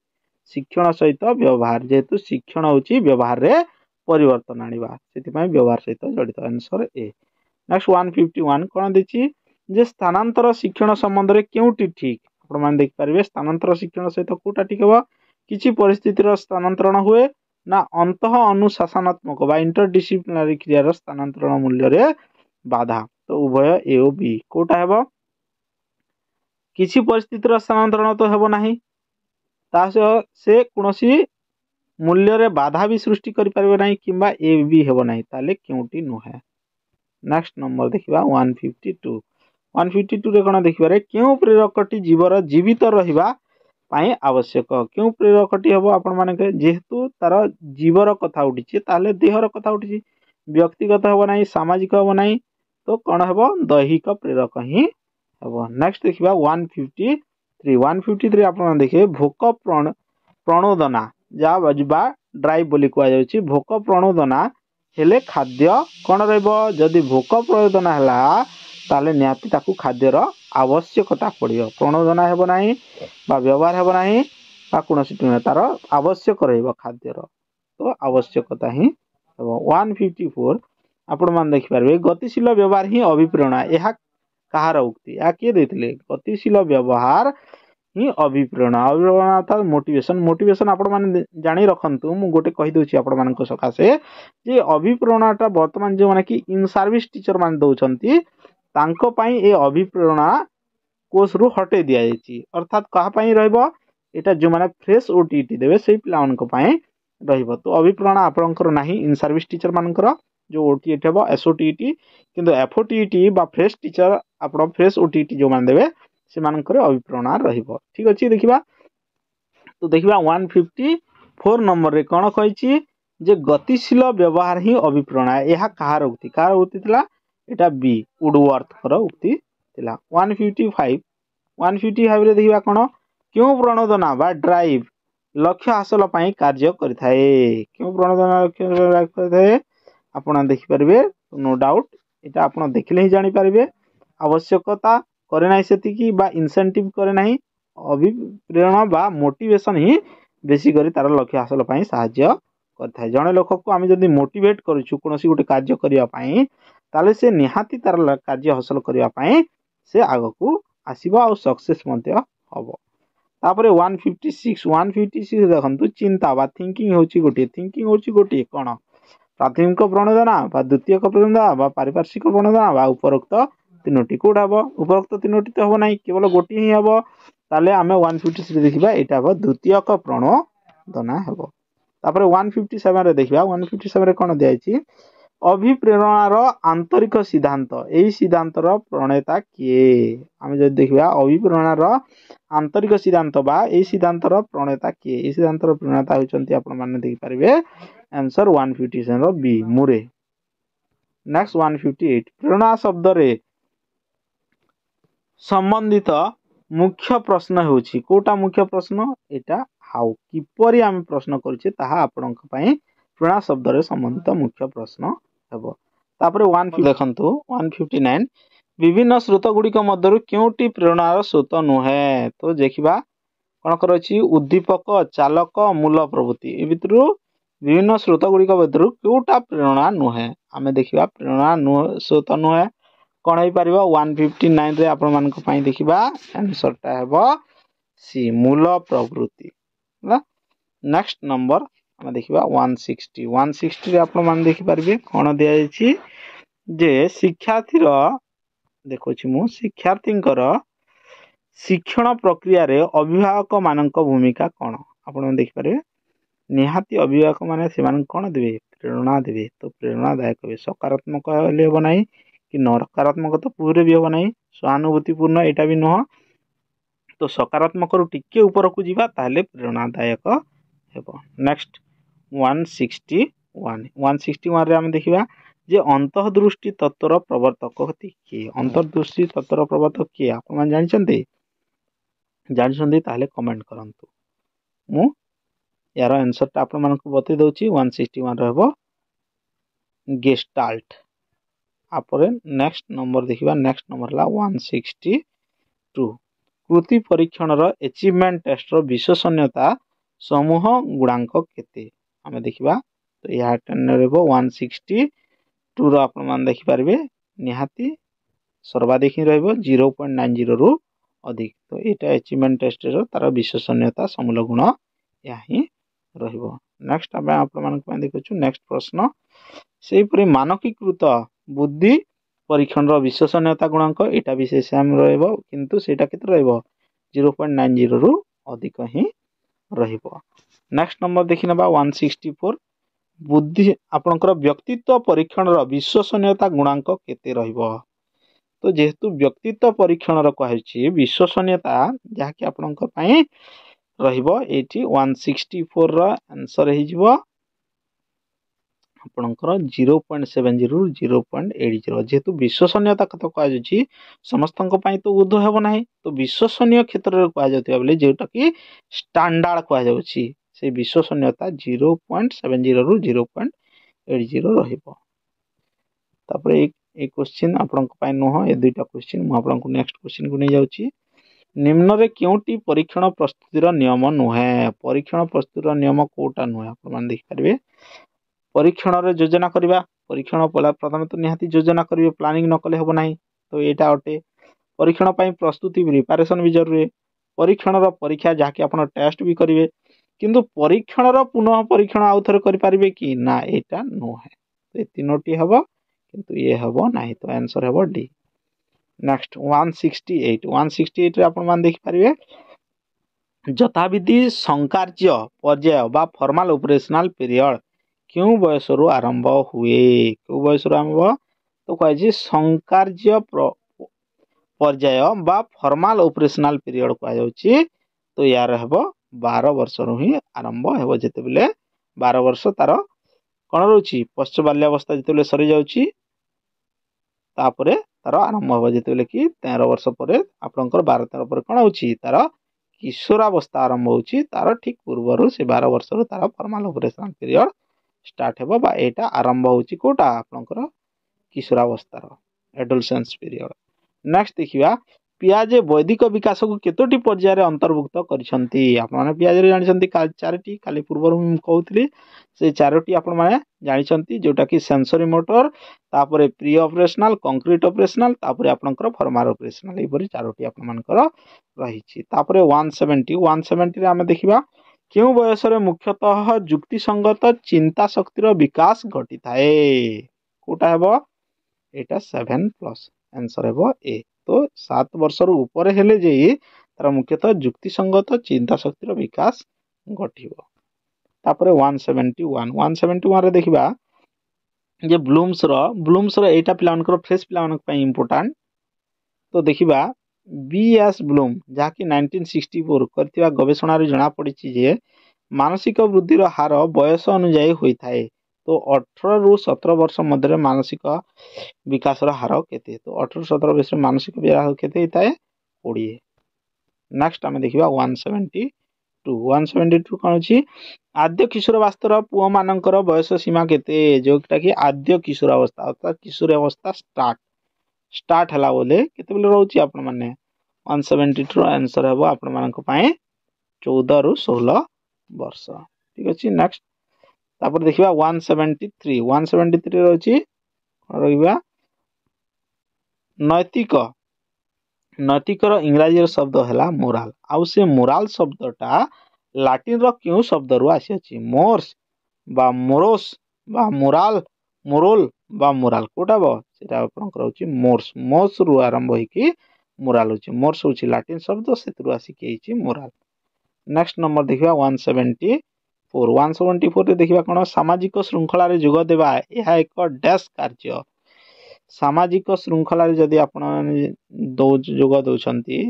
शिक्षण सहित व्यवहार जेहेतु शिक्षण हूँ व्यवहार में परिवर्तन आने से व्यवहार सहित जड़ित answer A next one fifty one कौन देखिए स्थानातर शिक्षण सम्बन्ध में क्योंटी ठीक आप देखिपर स्थानातर शिक्षण सहित कौटा ठीक हम କିଛି ପରିସ୍ଥିତିର ସ୍ଥାନାନ୍ତରଣ ହୁଏ ନା ଅନ୍ତଃ ଅନୁଶାସନାତ୍ମକ ବା ଇଣ୍ଟରଡିସିପ୍ଲିନାରୀ କ୍ରିୟାର ସ୍ଥାନାନ୍ତରଣ ମୂଲ୍ୟରେ ବାଧା ତ ଉଭୟ ଏ ଓ ବି କେଉଁଟା ହେବ କିଛି ପରିସ୍ଥିତିର ସ୍ଥାନାନ୍ତରଣ ତ ହେବ ନାହିଁ ତା ସହ ସେ କୌଣସି ମୂଲ୍ୟରେ ବାଧା ବି ସୃଷ୍ଟି କରିପାରିବେ ନାହିଁ କିମ୍ବା ଏ ବି ହେବ ନାହିଁ ତାହେଲେ କେଉଁଟି ନୁହେଁ ନେକ୍ସଟ ନମ୍ବର ଦେଖିବା one fifty two one fifty ଟୁରେ କ'ଣ ଦେଖିବାରେ କେଉଁ ପ୍ରେରକଟି ଜୀବର ଜୀବିତ ରହିବା ପାଇଁ ଆବଶ୍ୟକ କେଉଁ ପ୍ରେରକଟି ହେବ ଆପଣମାନେ ଯେହେତୁ ତା'ର ଜୀବର କଥା ଉଠିଛି ତାହେଲେ ଦେହର କଥା ଉଠିଛି ବ୍ୟକ୍ତିଗତ ହେବ ନାହିଁ ସାମାଜିକ ହେବ ନାହିଁ ତ କ'ଣ ହେବ ଦୈହିକ ପ୍ରେରକ ହିଁ ହେବ ନେକ୍ସଟ ଦେଖିବା one fifty three one fifty three ଆପଣ ଦେଖିବେ ଭୋକ ପ୍ରଣ ପ୍ରଣୋଦନା ଯାହା ବା ଡ୍ରାଇଭ୍ ବୋଲି କୁହାଯାଉଛି ଭୋକ ପ୍ରଣୋଦନା ହେଲେ ଖାଦ୍ୟ କ'ଣ ରହିବ ଯଦି ଭୋକ ପ୍ରଣୋଦନା ହେଲା ତାହେଲେ ନିହାତି ତାକୁ ଖାଦ୍ୟର ଆବଶ୍ୟକତା ପଡ଼ିବ ପ୍ରଣୋଦନା ହେବ ନାହିଁ ବା ବ୍ୟବହାର ହେବ ନାହିଁ ବା କୌଣସି ତାର ଆବଶ୍ୟକ ରହିବ ଖାଦ୍ୟର ତ ଆବଶ୍ୟକତା ହିଁ ହେବ ୱାନ୍ ଫିଫ୍ଟି ଫୋର୍ ଆପଣମାନେ ଦେଖିପାରିବେ ଗତିଶୀଳ ବ୍ୟବହାର ହିଁ ଅଭିପ୍ରେରଣା ଏହା କାହାର ଉକ୍ତି ଏହା କିଏ ଦେଇଥିଲେ ଗତିଶୀଳ ବ୍ୟବହାର ହିଁ ଅଭିପ୍ରେରଣା ଅଭିପ୍ରେରଣା ଅର୍ଥାତ୍ ମୋଟିଭେସନ୍ ମୋଟିଭେସନ୍ ଆପଣମାନେ ଜାଣି ରଖନ୍ତୁ ମୁଁ ଗୋଟେ କହିଦେଉଛି ଆପଣମାନଙ୍କ ସକାଶେ ଯେ ଅଭିପ୍ରେରଣାଟା ବର୍ତ୍ତମାନ ଯେଉଁମାନେ କି ଇନ୍ ସର୍ଭିସ୍ ଟିଚର୍ମାନେ ଦେଉଛନ୍ତି अभिप्रेरणा कोर्स रु हटे दि जाए अर्थात क्यापाई रहा जो मैंने फ्रेश ओ टी टी देवे से पाई रही तो अभिप्रेरणा आपंकर इन सर्विस टीचर मान जो ओ टी एट हे एस टी कि एफ टी फ्रेश टीचर आप फ्रेश ओ टी जो मैंने देवे से मानकर अभिप्रेरणा रीक अच्छे देखा तो देखा वन फिफ्टी फोर नंबर में कौन कही गतिशील व्यवहार ही अभिप्रेरणा यह कह रोक कह रोक ଏଇଟା ବି ଉଡ଼ୱାର୍ଥଙ୍କର ଉକ୍ତି ଥିଲା one fifty five one fifty ଫାଇଭ୍ରେ ଦେଖିବା କ'ଣ କେଉଁ ପ୍ରଣୋଦନା ବା ଡ୍ରାଇଭ୍ ଲକ୍ଷ୍ୟ ହାସଲ ପାଇଁ କାର୍ଯ୍ୟ କରିଥାଏ କେଉଁ ପ୍ରଣୋଦନା ଲକ୍ଷ୍ୟ କରିଥାଏ ଆପଣ ଦେଖିପାରିବେ ନୋ ଡାଉଟ୍ ଏଇଟା ଆପଣ ଦେଖିଲେ ହିଁ ଜାଣିପାରିବେ ଆବଶ୍ୟକତା କରେ ନାହିଁ ସେତିକି ବା ଇନସେଣ୍ଟିଭ୍ କରେ ନାହିଁ ଅଭିପ୍ରେରଣ ବା ମୋଟିଭେସନ୍ ହିଁ ବେଶୀ କରି ତା'ର ଲକ୍ଷ୍ୟ ହାସଲ ପାଇଁ ସାହାଯ୍ୟ କରିଥାଏ ଜଣେ ଲୋକକୁ ଆମେ ଯଦି ମୋଟିଭେଟ୍ କରୁଛୁ କୌଣସି ଗୋଟେ କାର୍ଯ୍ୟ କରିବା ପାଇଁ ତାହେଲେ ସେ ନିହାତି ତାର କାର୍ଯ୍ୟ ହାସଲ କରିବା ପାଇଁ ସେ ଆଗକୁ ଆସିବ ଆଉ ସକ୍ସେସ୍ ମଧ୍ୟ ହେବ ତାପରେ one fifty six one fifty six ଦେଖନ୍ତୁ ଚିନ୍ତା ବା ଥିଙ୍କିଂ ହେଉଛି ଗୋଟିଏ ଥିଙ୍କିଂ ହେଉଛି ଗୋଟିଏ କ'ଣ ପ୍ରାଥମିକ ପ୍ରଣୋଦନା ବା ଦ୍ୱିତୀୟକ ପ୍ରଣୋଦନା ବା ପାରିପାର୍ଶ୍ୱିକ ପ୍ରଣୋଦନା ବା ଉପରୋକ୍ତ ତିନୋଟି କେଉଁଟା ହେବ ଉପରୋକ୍ତ ତିନୋଟି ତ ହେବ ନାହିଁ କେବଳ ଗୋଟିଏ ହିଁ ହେବ ତାହେଲେ ଆମେ ୱାନ୍ ଫିଫ୍ଟି ସିକ୍ସ ଦେଖିବା ଏଇଟା ହେବ ଦ୍ୱିତୀୟକ ପ୍ରଣୋଦନା ହେବ ତାପରେ ୱାନ୍ ଫିଫ୍ଟି ସେଭେନ୍ରେ ଦେଖିବା ୱାନ୍ ଫିଫ୍ଟି ସେଭେନ୍ରେ କ'ଣ ଦିଆଯାଇଛି ଅଭିପ୍ରେରଣାର ଆନ୍ତରିକ ସିଦ୍ଧାନ୍ତ ଏହି ସିଦ୍ଧାନ୍ତର ପ୍ରଣେତା କିଏ ଆମେ ଯଦି ଦେଖିବା ଅଭିପ୍ରେରଣାର ଆନ୍ତରିକ ସିଦ୍ଧାନ୍ତ ବା ଏହି ସିଦ୍ଧାନ୍ତର ପ୍ରଣେତା କିଏ ଏହି ସିଦ୍ଧାନ୍ତର ପ୍ରଣେତା ହେଉଛନ୍ତି ଆପଣମାନେ ଦେଖିପାରିବେ ଆନ୍ସର ୱାନ୍ ଫିଫ୍ଟି ସେଭେନ୍ର ବି ମୁରେ ନେକ୍ସଟ ୱାନ୍ ଫିଫ୍ଟି ଏଇଟ୍ ପ୍ରେରଣା ଶବ୍ଦରେ ସମ୍ବନ୍ଧିତ ମୁଖ୍ୟ ପ୍ରଶ୍ନ ହେଉଛି କେଉଁଟା ମୁଖ୍ୟ ପ୍ରଶ୍ନ ଏଇଟା ହାଉ କିପରି ଆମେ ପ୍ରଶ୍ନ କରୁଛେ ତାହା ଆପଣଙ୍କ ପାଇଁ ପୁରୁଣା ଶବ୍ଦରେ ସମ୍ବନ୍ଧିତ ମୁଖ୍ୟ ପ୍ରଶ୍ନ ହେବ ତାପରେ ୱାନ୍ ଦେଖନ୍ତୁ ୱାନ୍ ଫିଫ୍ଟି ନାଇନ୍ ବିଭିନ୍ନ ସ୍ରୋତ ଗୁଡ଼ିକ ମଧ୍ୟରୁ କେଉଁଟି ପ୍ରେରଣାର ସ୍ରୋତ ନୁହେଁ ତ ଦେଖିବା କ'ଣ କରଅଛି ଉଦ୍ଦୀପକ ଚାଲକ ମୂଲ ପ୍ରଭୃତି ଏ ଭିତରୁ ବିଭିନ୍ନ ସ୍ରୋତ ଗୁଡ଼ିକ ଭିତରୁ କେଉଁଟା ପ୍ରେରଣା ନୁହେଁ ଆମେ ଦେଖିବା ପ୍ରେରଣା ନୁହେଁ ସ୍ରୋତ ନୁହେଁ କ'ଣ ହେଇପାରିବ ୱାନ୍ ଫିଫ୍ଟି ନାଇନ୍ରେ ଆପଣମାନଙ୍କ ପାଇଁ ଦେଖିବା ଆନ୍ସର୍ଟା ହେବ ସି ମୂଲ ପ୍ରଭୃତି ହେଲା ନେକ୍ସଟ ନମ୍ବର ଆମେ ଦେଖିବା ୱାନ୍ ସିକ୍ସଟି ୱାନ୍ ସିକ୍ସଟିରେ ଆପଣମାନେ ଦେଖିପାରିବେ କ'ଣ ଦିଆଯାଇଛି ଯେ ଶିକ୍ଷାର୍ଥୀର ଦେଖୁଛି ମୁଁ ଶିକ୍ଷାର୍ଥୀଙ୍କର ଶିକ୍ଷଣ ପ୍ରକ୍ରିୟାରେ ଅଭିଭାବକମାନଙ୍କ ଭୂମିକା କ'ଣ ଆପଣମାନେ ଦେଖିପାରିବେ ନିହାତି ଅଭିଭାବକମାନେ ସେମାନଙ୍କୁ କ'ଣ ଦେବେ ପ୍ରେରଣା ଦେବେ ତ ପ୍ରେରଣାଦାୟକ ହେବେ ସକାରାତ୍ମକ ହେଲେ ହେବ ନାହିଁ କି ନକାରାତ୍ମକ ତ ପୁରୀରେ ବି ହେବ ନାହିଁ ସହାନୁଭୂତିପୂର୍ଣ୍ଣ ଏଇଟା ବି ନୁହଁ ତ ସକାରାତ୍ମକରୁ ଟିକେ ଉପରକୁ ଯିବା ତାହେଲେ ପ୍ରେରଣାଦାୟକ ହେବ next one sixty one one sixty ୱାନ୍ରେ ଆମେ ଦେଖିବା ଯେ ଅନ୍ତଃଦୃଷ୍ଟି ତତ୍ତ୍ୱର ପ୍ରବର୍ତ୍ତକ କିଏ ଅନ୍ତର୍ଦୃଷ୍ଟି ତତ୍ତ୍ୱର ପ୍ରବର୍ତ୍ତକ କିଏ ଆପଣମାନେ ଜାଣିଛନ୍ତି ଜାଣିଛନ୍ତି ତାହେଲେ କମେଣ୍ଟ କରନ୍ତୁ ମୁଁ ଏହାର ଆନ୍ସର୍ଟା ଆପଣମାନଙ୍କୁ ବତେଇ ଦେଉଛି ୱାନ୍ ସିକ୍ସଟି ୱାନ୍ର ହେବ ଗେଷ୍ଟାଲ୍ଟ ତାପରେ ନେକ୍ସଟ ନମ୍ବର ଦେଖିବା ନେକ୍ସଟ ନମ୍ବର ହେଲା ୱାନ୍ ସିକ୍ସଟି ଟୁ କୃତି ପରୀକ୍ଷଣର ଏଚିଭମେଣ୍ଟ ଟେଷ୍ଟର ବିଶ୍ୱସନୀୟତା ସମୂହ ଗୁଡ଼ାଙ୍କ କେତେ ଆମେ ଦେଖିବା ତ ଏହା ଟେନ୍ ରହିବ ୱାନ୍ ସିକ୍ସଟି ଟୁର ଆପଣମାନେ ଦେଖିପାରିବେ ନିହାତି ସର୍ବାଧିକ ହିଁ ରହିବ ଜିରୋ ପଏଣ୍ଟ ନାଇନ୍ ଜିରୋରୁ ଅଧିକ ତ ଏଇଟା ଆଚିଭମେଣ୍ଟ ଟେଷ୍ଟର ତା'ର ବିଶ୍ୱସନୀୟତା ସମୂଳ ଗୁଣ ଏହା ହିଁ ରହିବ ନେକ୍ସଟ ଆମେ ଆପଣମାନଙ୍କ ପାଇଁ ଦେଖୁଛୁ ନେକ୍ସଟ ପ୍ରଶ୍ନ ସେହିପରି ମାନକୀକୃତ ବୁଦ୍ଧି ପରୀକ୍ଷଣର ବିଶ୍ୱସନୀୟତା ଗୁଣାଙ୍କ ଏଇଟା ବି ସେ ସେମ୍ ରହିବ କିନ୍ତୁ ସେଇଟା କେତେ ରହିବ ଜିରୋ ପଏଣ୍ଟ ନାଇନ୍ ଜିରୋରୁ ଅଧିକ ହିଁ ରହିବ ନେକ୍ସଟ ନମ୍ବର ଦେଖିନେବା ୱାନ୍ ସିକ୍ସଟି ଫୋର୍ ବୁଦ୍ଧି ଆପଣଙ୍କର ବ୍ୟକ୍ତିତ୍ୱ ପରୀକ୍ଷଣର ବିଶ୍ୱସନୀୟତା ଗୁଣାଙ୍କ କେତେ ରହିବ ତ ଯେହେତୁ ବ୍ୟକ୍ତିତ୍ୱ ପରୀକ୍ଷଣର କୁହାଯାଇଛି ବିଶ୍ୱସନୀୟତା ଯାହାକି ଆପଣଙ୍କ ପାଇଁ ରହିବ ଏଇଠି ୱାନ୍ ସିକ୍ସଟି ଫୋର୍ର ଆନ୍ସର୍ ହେଇଯିବ आपणकर zero point seven zero zero point eight zero जेहेतु विश्वसनीयता कथ कहु समस्त तो ऊर्ध ना तो विश्वसन क्षेत्र में कहुता बोले जोटा कि स्टाडार्ड कह विश्वसनीयता जीरो पॉइंट सेवेन जीरो रु जीरो पॉइंट एट जीरो रहीपर क्वेश्चन आप नुह ए दुईटा क्वेश्चन मुझे नेक्स्ट क्वेश्चन को नहीं जाऊँगी निम्न क्योंटी परीक्षण प्रस्तुतिर नियम नुहे परीक्षण प्रस्तुतिर नियम कौटा नुहे आप देखिपारे ପରୀକ୍ଷଣରେ ଯୋଜନା କରିବା ପରୀକ୍ଷଣ ପ୍ରଥମେ ତ ନିହାତି ଯୋଜନା କରିବେ ପ୍ଲାନିଂ ନକଲେ ହେବ ନାହିଁ ତ ଏଇଟା ଅଟେ ପରୀକ୍ଷଣ ପାଇଁ ପ୍ରସ୍ତୁତି ପ୍ରିପାରେସନ୍ ବି ଜରୁରୀ ପରୀକ୍ଷଣର ପରୀକ୍ଷା ଯାହାକି ଆପଣ ଟେଷ୍ଟ ବି କରିବେ କିନ୍ତୁ ପରୀକ୍ଷଣର ପୁନଃ ପରୀକ୍ଷଣ ଆଉ ଥରେ କରିପାରିବେ କି ନା ଏଇଟା ନୁହେଁ ଏ ତିନୋଟି ହେବ କିନ୍ତୁ ଇଏ ହେବ ନାହିଁ ତ ଆନ୍ସର୍ ହେବ D next one sixty eight one sixty ଏଇଟ୍ରେ ଆପଣମାନେ ଦେଖିପାରିବେ ଯଥାବିଧି ସଂକାର୍ଯ୍ୟ ପର୍ଯ୍ୟାୟ ବା ଫର୍ମାଲ ଅପରେସନାଲ ପିରିୟଡ଼ କେଉଁ ବୟସରୁ ଆରମ୍ଭ ହୁଏ କେଉଁ ବୟସରୁ ଆରମ୍ଭ ତ କୁହାଯାଇଛି ସଂକାର୍ଯ୍ୟ ପର୍ଯ୍ୟାୟ ବା ଫର୍ମାଲ୍ ଅପରେସନାଲ୍ ପିରିୟଡ଼ କୁହାଯାଉଛି ତ ଏହାର ହେବ ବାର ବର୍ଷରୁ ହିଁ ଆରମ୍ଭ ହେବ ଯେତେବେଳେ ବାର ବର୍ଷ ତା'ର କ'ଣ ରହୁଛି ପଶ୍ଚ ବାଲ୍ୟାବସ୍ଥା ଯେତେବେଳେ ସରିଯାଉଛି ତାପରେ ତା'ର ଆରମ୍ଭ ହେବ ଯେତେବେଳେ କି ତେର ବର୍ଷ ପରେ ଆପଣଙ୍କର ବାର ତେର ପରେ କ'ଣ ହେଉଛି ତା'ର କିଶୋରାବସ୍ଥା ଆରମ୍ଭ ହେଉଛି ତା'ର ଠିକ୍ ପୂର୍ବରୁ ସେ ବାର ବର୍ଷରୁ ତା'ର ଫର୍ମାଲ୍ ଅପରେସନାଲ୍ ପିରିୟଡ଼ ଷ୍ଟାର୍ଟ ହେବ ବା ଏଇଟା ଆରମ୍ଭ ହେଉଛି କେଉଁଟା ଆପଣଙ୍କର କିଶୋରାବସ୍ଥାର ଏଡଲସେନ୍ସ ପିରିୟଡ଼ ନେକ୍ସଟ ଦେଖିବା ପିଆଜେ ବୈଦିକ ବିକାଶକୁ କେତୋଟି ପର୍ଯ୍ୟାୟରେ ଅନ୍ତର୍ଭୁକ୍ତ କରିଛନ୍ତି ଆପଣମାନେ ପିଆଜରେ ଜାଣିଛନ୍ତି ଚାରିଟି କାଲି ପୂର୍ବରୁ ମୁଁ କହୁଥିଲି ସେ ଚାରୋଟି ଆପଣମାନେ ଜାଣିଛନ୍ତି ଯେଉଁଟାକି ସେନ୍ସରି ମୋଟର ତାପରେ ପ୍ରି ଅପରେସନାଲ୍ କଂକ୍ରିଟ୍ ଅପରେସନାଲ୍ ତାପରେ ଆପଣଙ୍କର ଫର୍ମାର ଅପରେସନାଲ୍ ଏହିପରି ଚାରୋଟି ଆପଣମାନଙ୍କର ରହିଛି ତାପରେ ୱାନ୍ ସେଭେଣ୍ଟି ୱାନ୍ ସେଭେଣ୍ଟିରେ ଆମେ ଦେଖିବା କେଉଁ ବୟସରେ ମୁଖ୍ୟତଃ ଯୁକ୍ତିସଙ୍ଗତ ଚିନ୍ତା ଶକ୍ତିର ବିକାଶ ଘଟିଥାଏ କେଉଁଟା ହେବ ଏଇଟା ସେଭେନ୍ ପ୍ଲସ୍ ଆନ୍ସର୍ ହେବ ଏ ତ ସାତ ବର୍ଷରୁ ଉପରେ ହେଲେ ଯେ ତା'ର ମୁଖ୍ୟତଃ ଯୁକ୍ତିସଙ୍ଗତ ଚିନ୍ତା ଶକ୍ତିର ବିକାଶ ଘଟିବ ତାପରେ one seventy one one seventy ୱାନ୍ରେ ଦେଖିବା ଯେ ବ୍ଲୁମ୍ସର ବ୍ଲୁମ୍ସର ଏଇଟା ପିଲାମାନଙ୍କର ଫ୍ରେଶ୍ ପିଲାମାନଙ୍କ ପାଇଁ ଇମ୍ପୋର୍ଟାଣ୍ଟ ତ ଦେଖିବା ବି ଏସ୍ ବ୍ଲୁମ୍ ଯାହାକି ନାଇନଟିନ୍ ସିକ୍ସଟି ଫୋର୍ କରିଥିବା ଗବେଷଣାରୁ ଜଣାପଡ଼ିଛି ଯେ ମାନସିକ ବୃଦ୍ଧିର ହାର ବୟସ ଅନୁଯାୟୀ ହୋଇଥାଏ ତ ଅଠରରୁ ସତର ବର୍ଷ ମଧ୍ୟରେ ମାନସିକ ବିକାଶର ହାର କେତେ ତ ଅଠରରୁ ସତର ବର୍ଷରେ ମାନସିକ ବିକାଶ କେତେ ହେଇଥାଏ କୋଡ଼ିଏ ନେକ୍ସଟ୍ ଆମେ ଦେଖିବା one seventy two one seventy two କ'ଣ ଅଛି ଆଦ୍ୟ କିଶୋରାବସ୍ଥାର ପୁଅମାନଙ୍କର ବୟସ ସୀମା କେତେ ଯେଉଁଟାକି ଆଦ୍ୟ କିଶୋରାବସ୍ଥା ଅର୍ଥାତ୍ କିଶୋରାବସ୍ଥା ଷ୍ଟାର୍ଟ स्टार्ट है बोले के रोच मैंने वन सेवेन्टी टू रनसर हे आपंपी चौदह रु षोह वर्ष ठीक अच्छे नेक्स्ट ताप देखा one seventy three one seventy three रही नैतिक नैतिकर इंग्राजी शब्द है मोराल आ मोराल शब्दा लाटिन रो शब्द रू आसी मोर्स मोरोस मोराल ମୋରଲ ବା ମୋରାଲ କେଉଁଟା ବ ସେଇଟା ଆପଣଙ୍କର ହେଉଛି ମୋର୍ସ ମୋର୍ସରୁ ଆରମ୍ଭ ହେଇକି ମୋରାଲ ହେଉଛି ମୋର୍ସ ହେଉଛି ଲାଟିନ୍ ଶବ୍ଦ ସେଥିରୁ ଆସିକି ହେଇଛି ମୋରାଲ ନେକ୍ସଟ ନମ୍ବର ଦେଖିବା one seventy four one seventy ଫୋର୍ରେ ଦେଖିବା କ'ଣ ସାମାଜିକ ଶୃଙ୍ଖଳାରେ ଯୋଗ ଦେବା ଏହା ଏକ ଡ୍ୟାସ୍ କାର୍ଯ୍ୟ ସାମାଜିକ ଶୃଙ୍ଖଳାରେ ଯଦି ଆପଣ ଯୋଗ ଦେଉଛନ୍ତି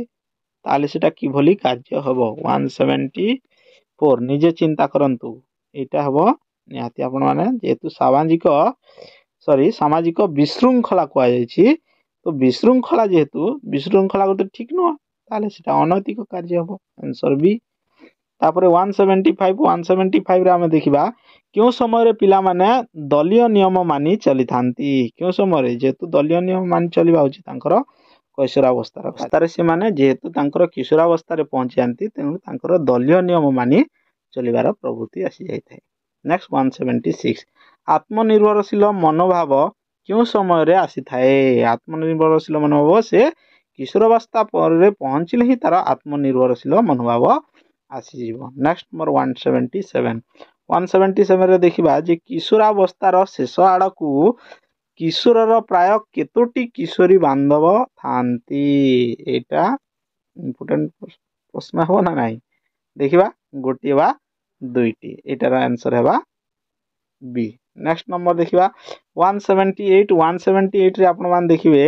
ତାହେଲେ ସେଇଟା କିଭଳି କାର୍ଯ୍ୟ ହେବ ୱାନ୍ ସେଭେଣ୍ଟି ଫୋର୍ ନିଜେ ଚିନ୍ତା କରନ୍ତୁ ଏଇଟା ହେବ ନିହାତି ଆପଣମାନେ ଯେହେତୁ ସାମାଜିକ ସରି ସାମାଜିକ ବିଶୃଙ୍ଖଳା କୁହାଯାଇଛି ତ ବିଶୃଙ୍ଖଳା ଯେହେତୁ ବିଶୃଙ୍ଖଳା ଗୋଟେ ଠିକ୍ ନୁହଁ ତାହେଲେ ସେଇଟା ଅନୈତିକ କାର୍ଯ୍ୟ ହେବ ଆନ୍ସର୍ ବି ତାପରେ one seventy five one seventy ଫାଇଭ୍ରେ ଆମେ ଦେଖିବା କେଉଁ ସମୟରେ ପିଲାମାନେ ଦଳୀୟ ନିୟମ ମାନି ଚାଲିଥାନ୍ତି କେଉଁ ସମୟରେ ଯେହେତୁ ଦଳୀୟ ନିୟମ ମାନି ଚାଲିବା ହେଉଛି ତାଙ୍କର କୈଶୋରାବସ୍ଥାର ଅବସ୍ଥାରେ ସେମାନେ ଯେହେତୁ ତାଙ୍କର କିଶୋରାବସ୍ଥାରେ ପହଞ୍ଚିଯାନ୍ତି ତେଣୁ ତାଙ୍କର ଦଳୀୟ ନିୟମ ମାନି ଚଳିବାର ପ୍ରବୃତ୍ତି ଆସିଯାଇଥାଏ ନେକ୍ସଟ ୱାନ୍ ସେଭେଣ୍ଟି ସିକ୍ସ ଆତ୍ମନିର୍ଭରଶୀଳ ମନୋଭାବ କେଉଁ ସମୟରେ ଆସିଥାଏ ଆତ୍ମନିର୍ଭରଶୀଳ ମନୋଭାବ ସେ କିଶୋରାବସ୍ଥା ପରେ ପହଞ୍ଚିଲେ ହିଁ ତା'ର ଆତ୍ମନିର୍ଭରଶୀଳ ମନୋଭାବ ଆସିଯିବ ନେକ୍ସଟ ମୋର one seventy seven one seventy ସେଭେନ୍ରେ ଦେଖିବା ଯେ କିଶୋରାବସ୍ଥାର ଶେଷ ଆଡ଼କୁ କିଶୋରର ପ୍ରାୟ କେତୋଟି କିଶୋରୀ ବାନ୍ଧବ ଥାନ୍ତି ଏଇଟା ଇମ୍ପୋର୍ଟାଣ୍ଟ ପ୍ରଶ୍ନ ହେବ ନା ନାହିଁ ଦେଖିବା ଗୋଟିଏ ବା ଦୁଇଟି ଏଇଟାର ଆନ୍ସର୍ ହେବା ବି ନେକ୍ସଟ ନମ୍ବର ଦେଖିବା one seventy eight one seventy ଏଇଟ୍ରେ ଆପଣମାନେ ଦେଖିବେ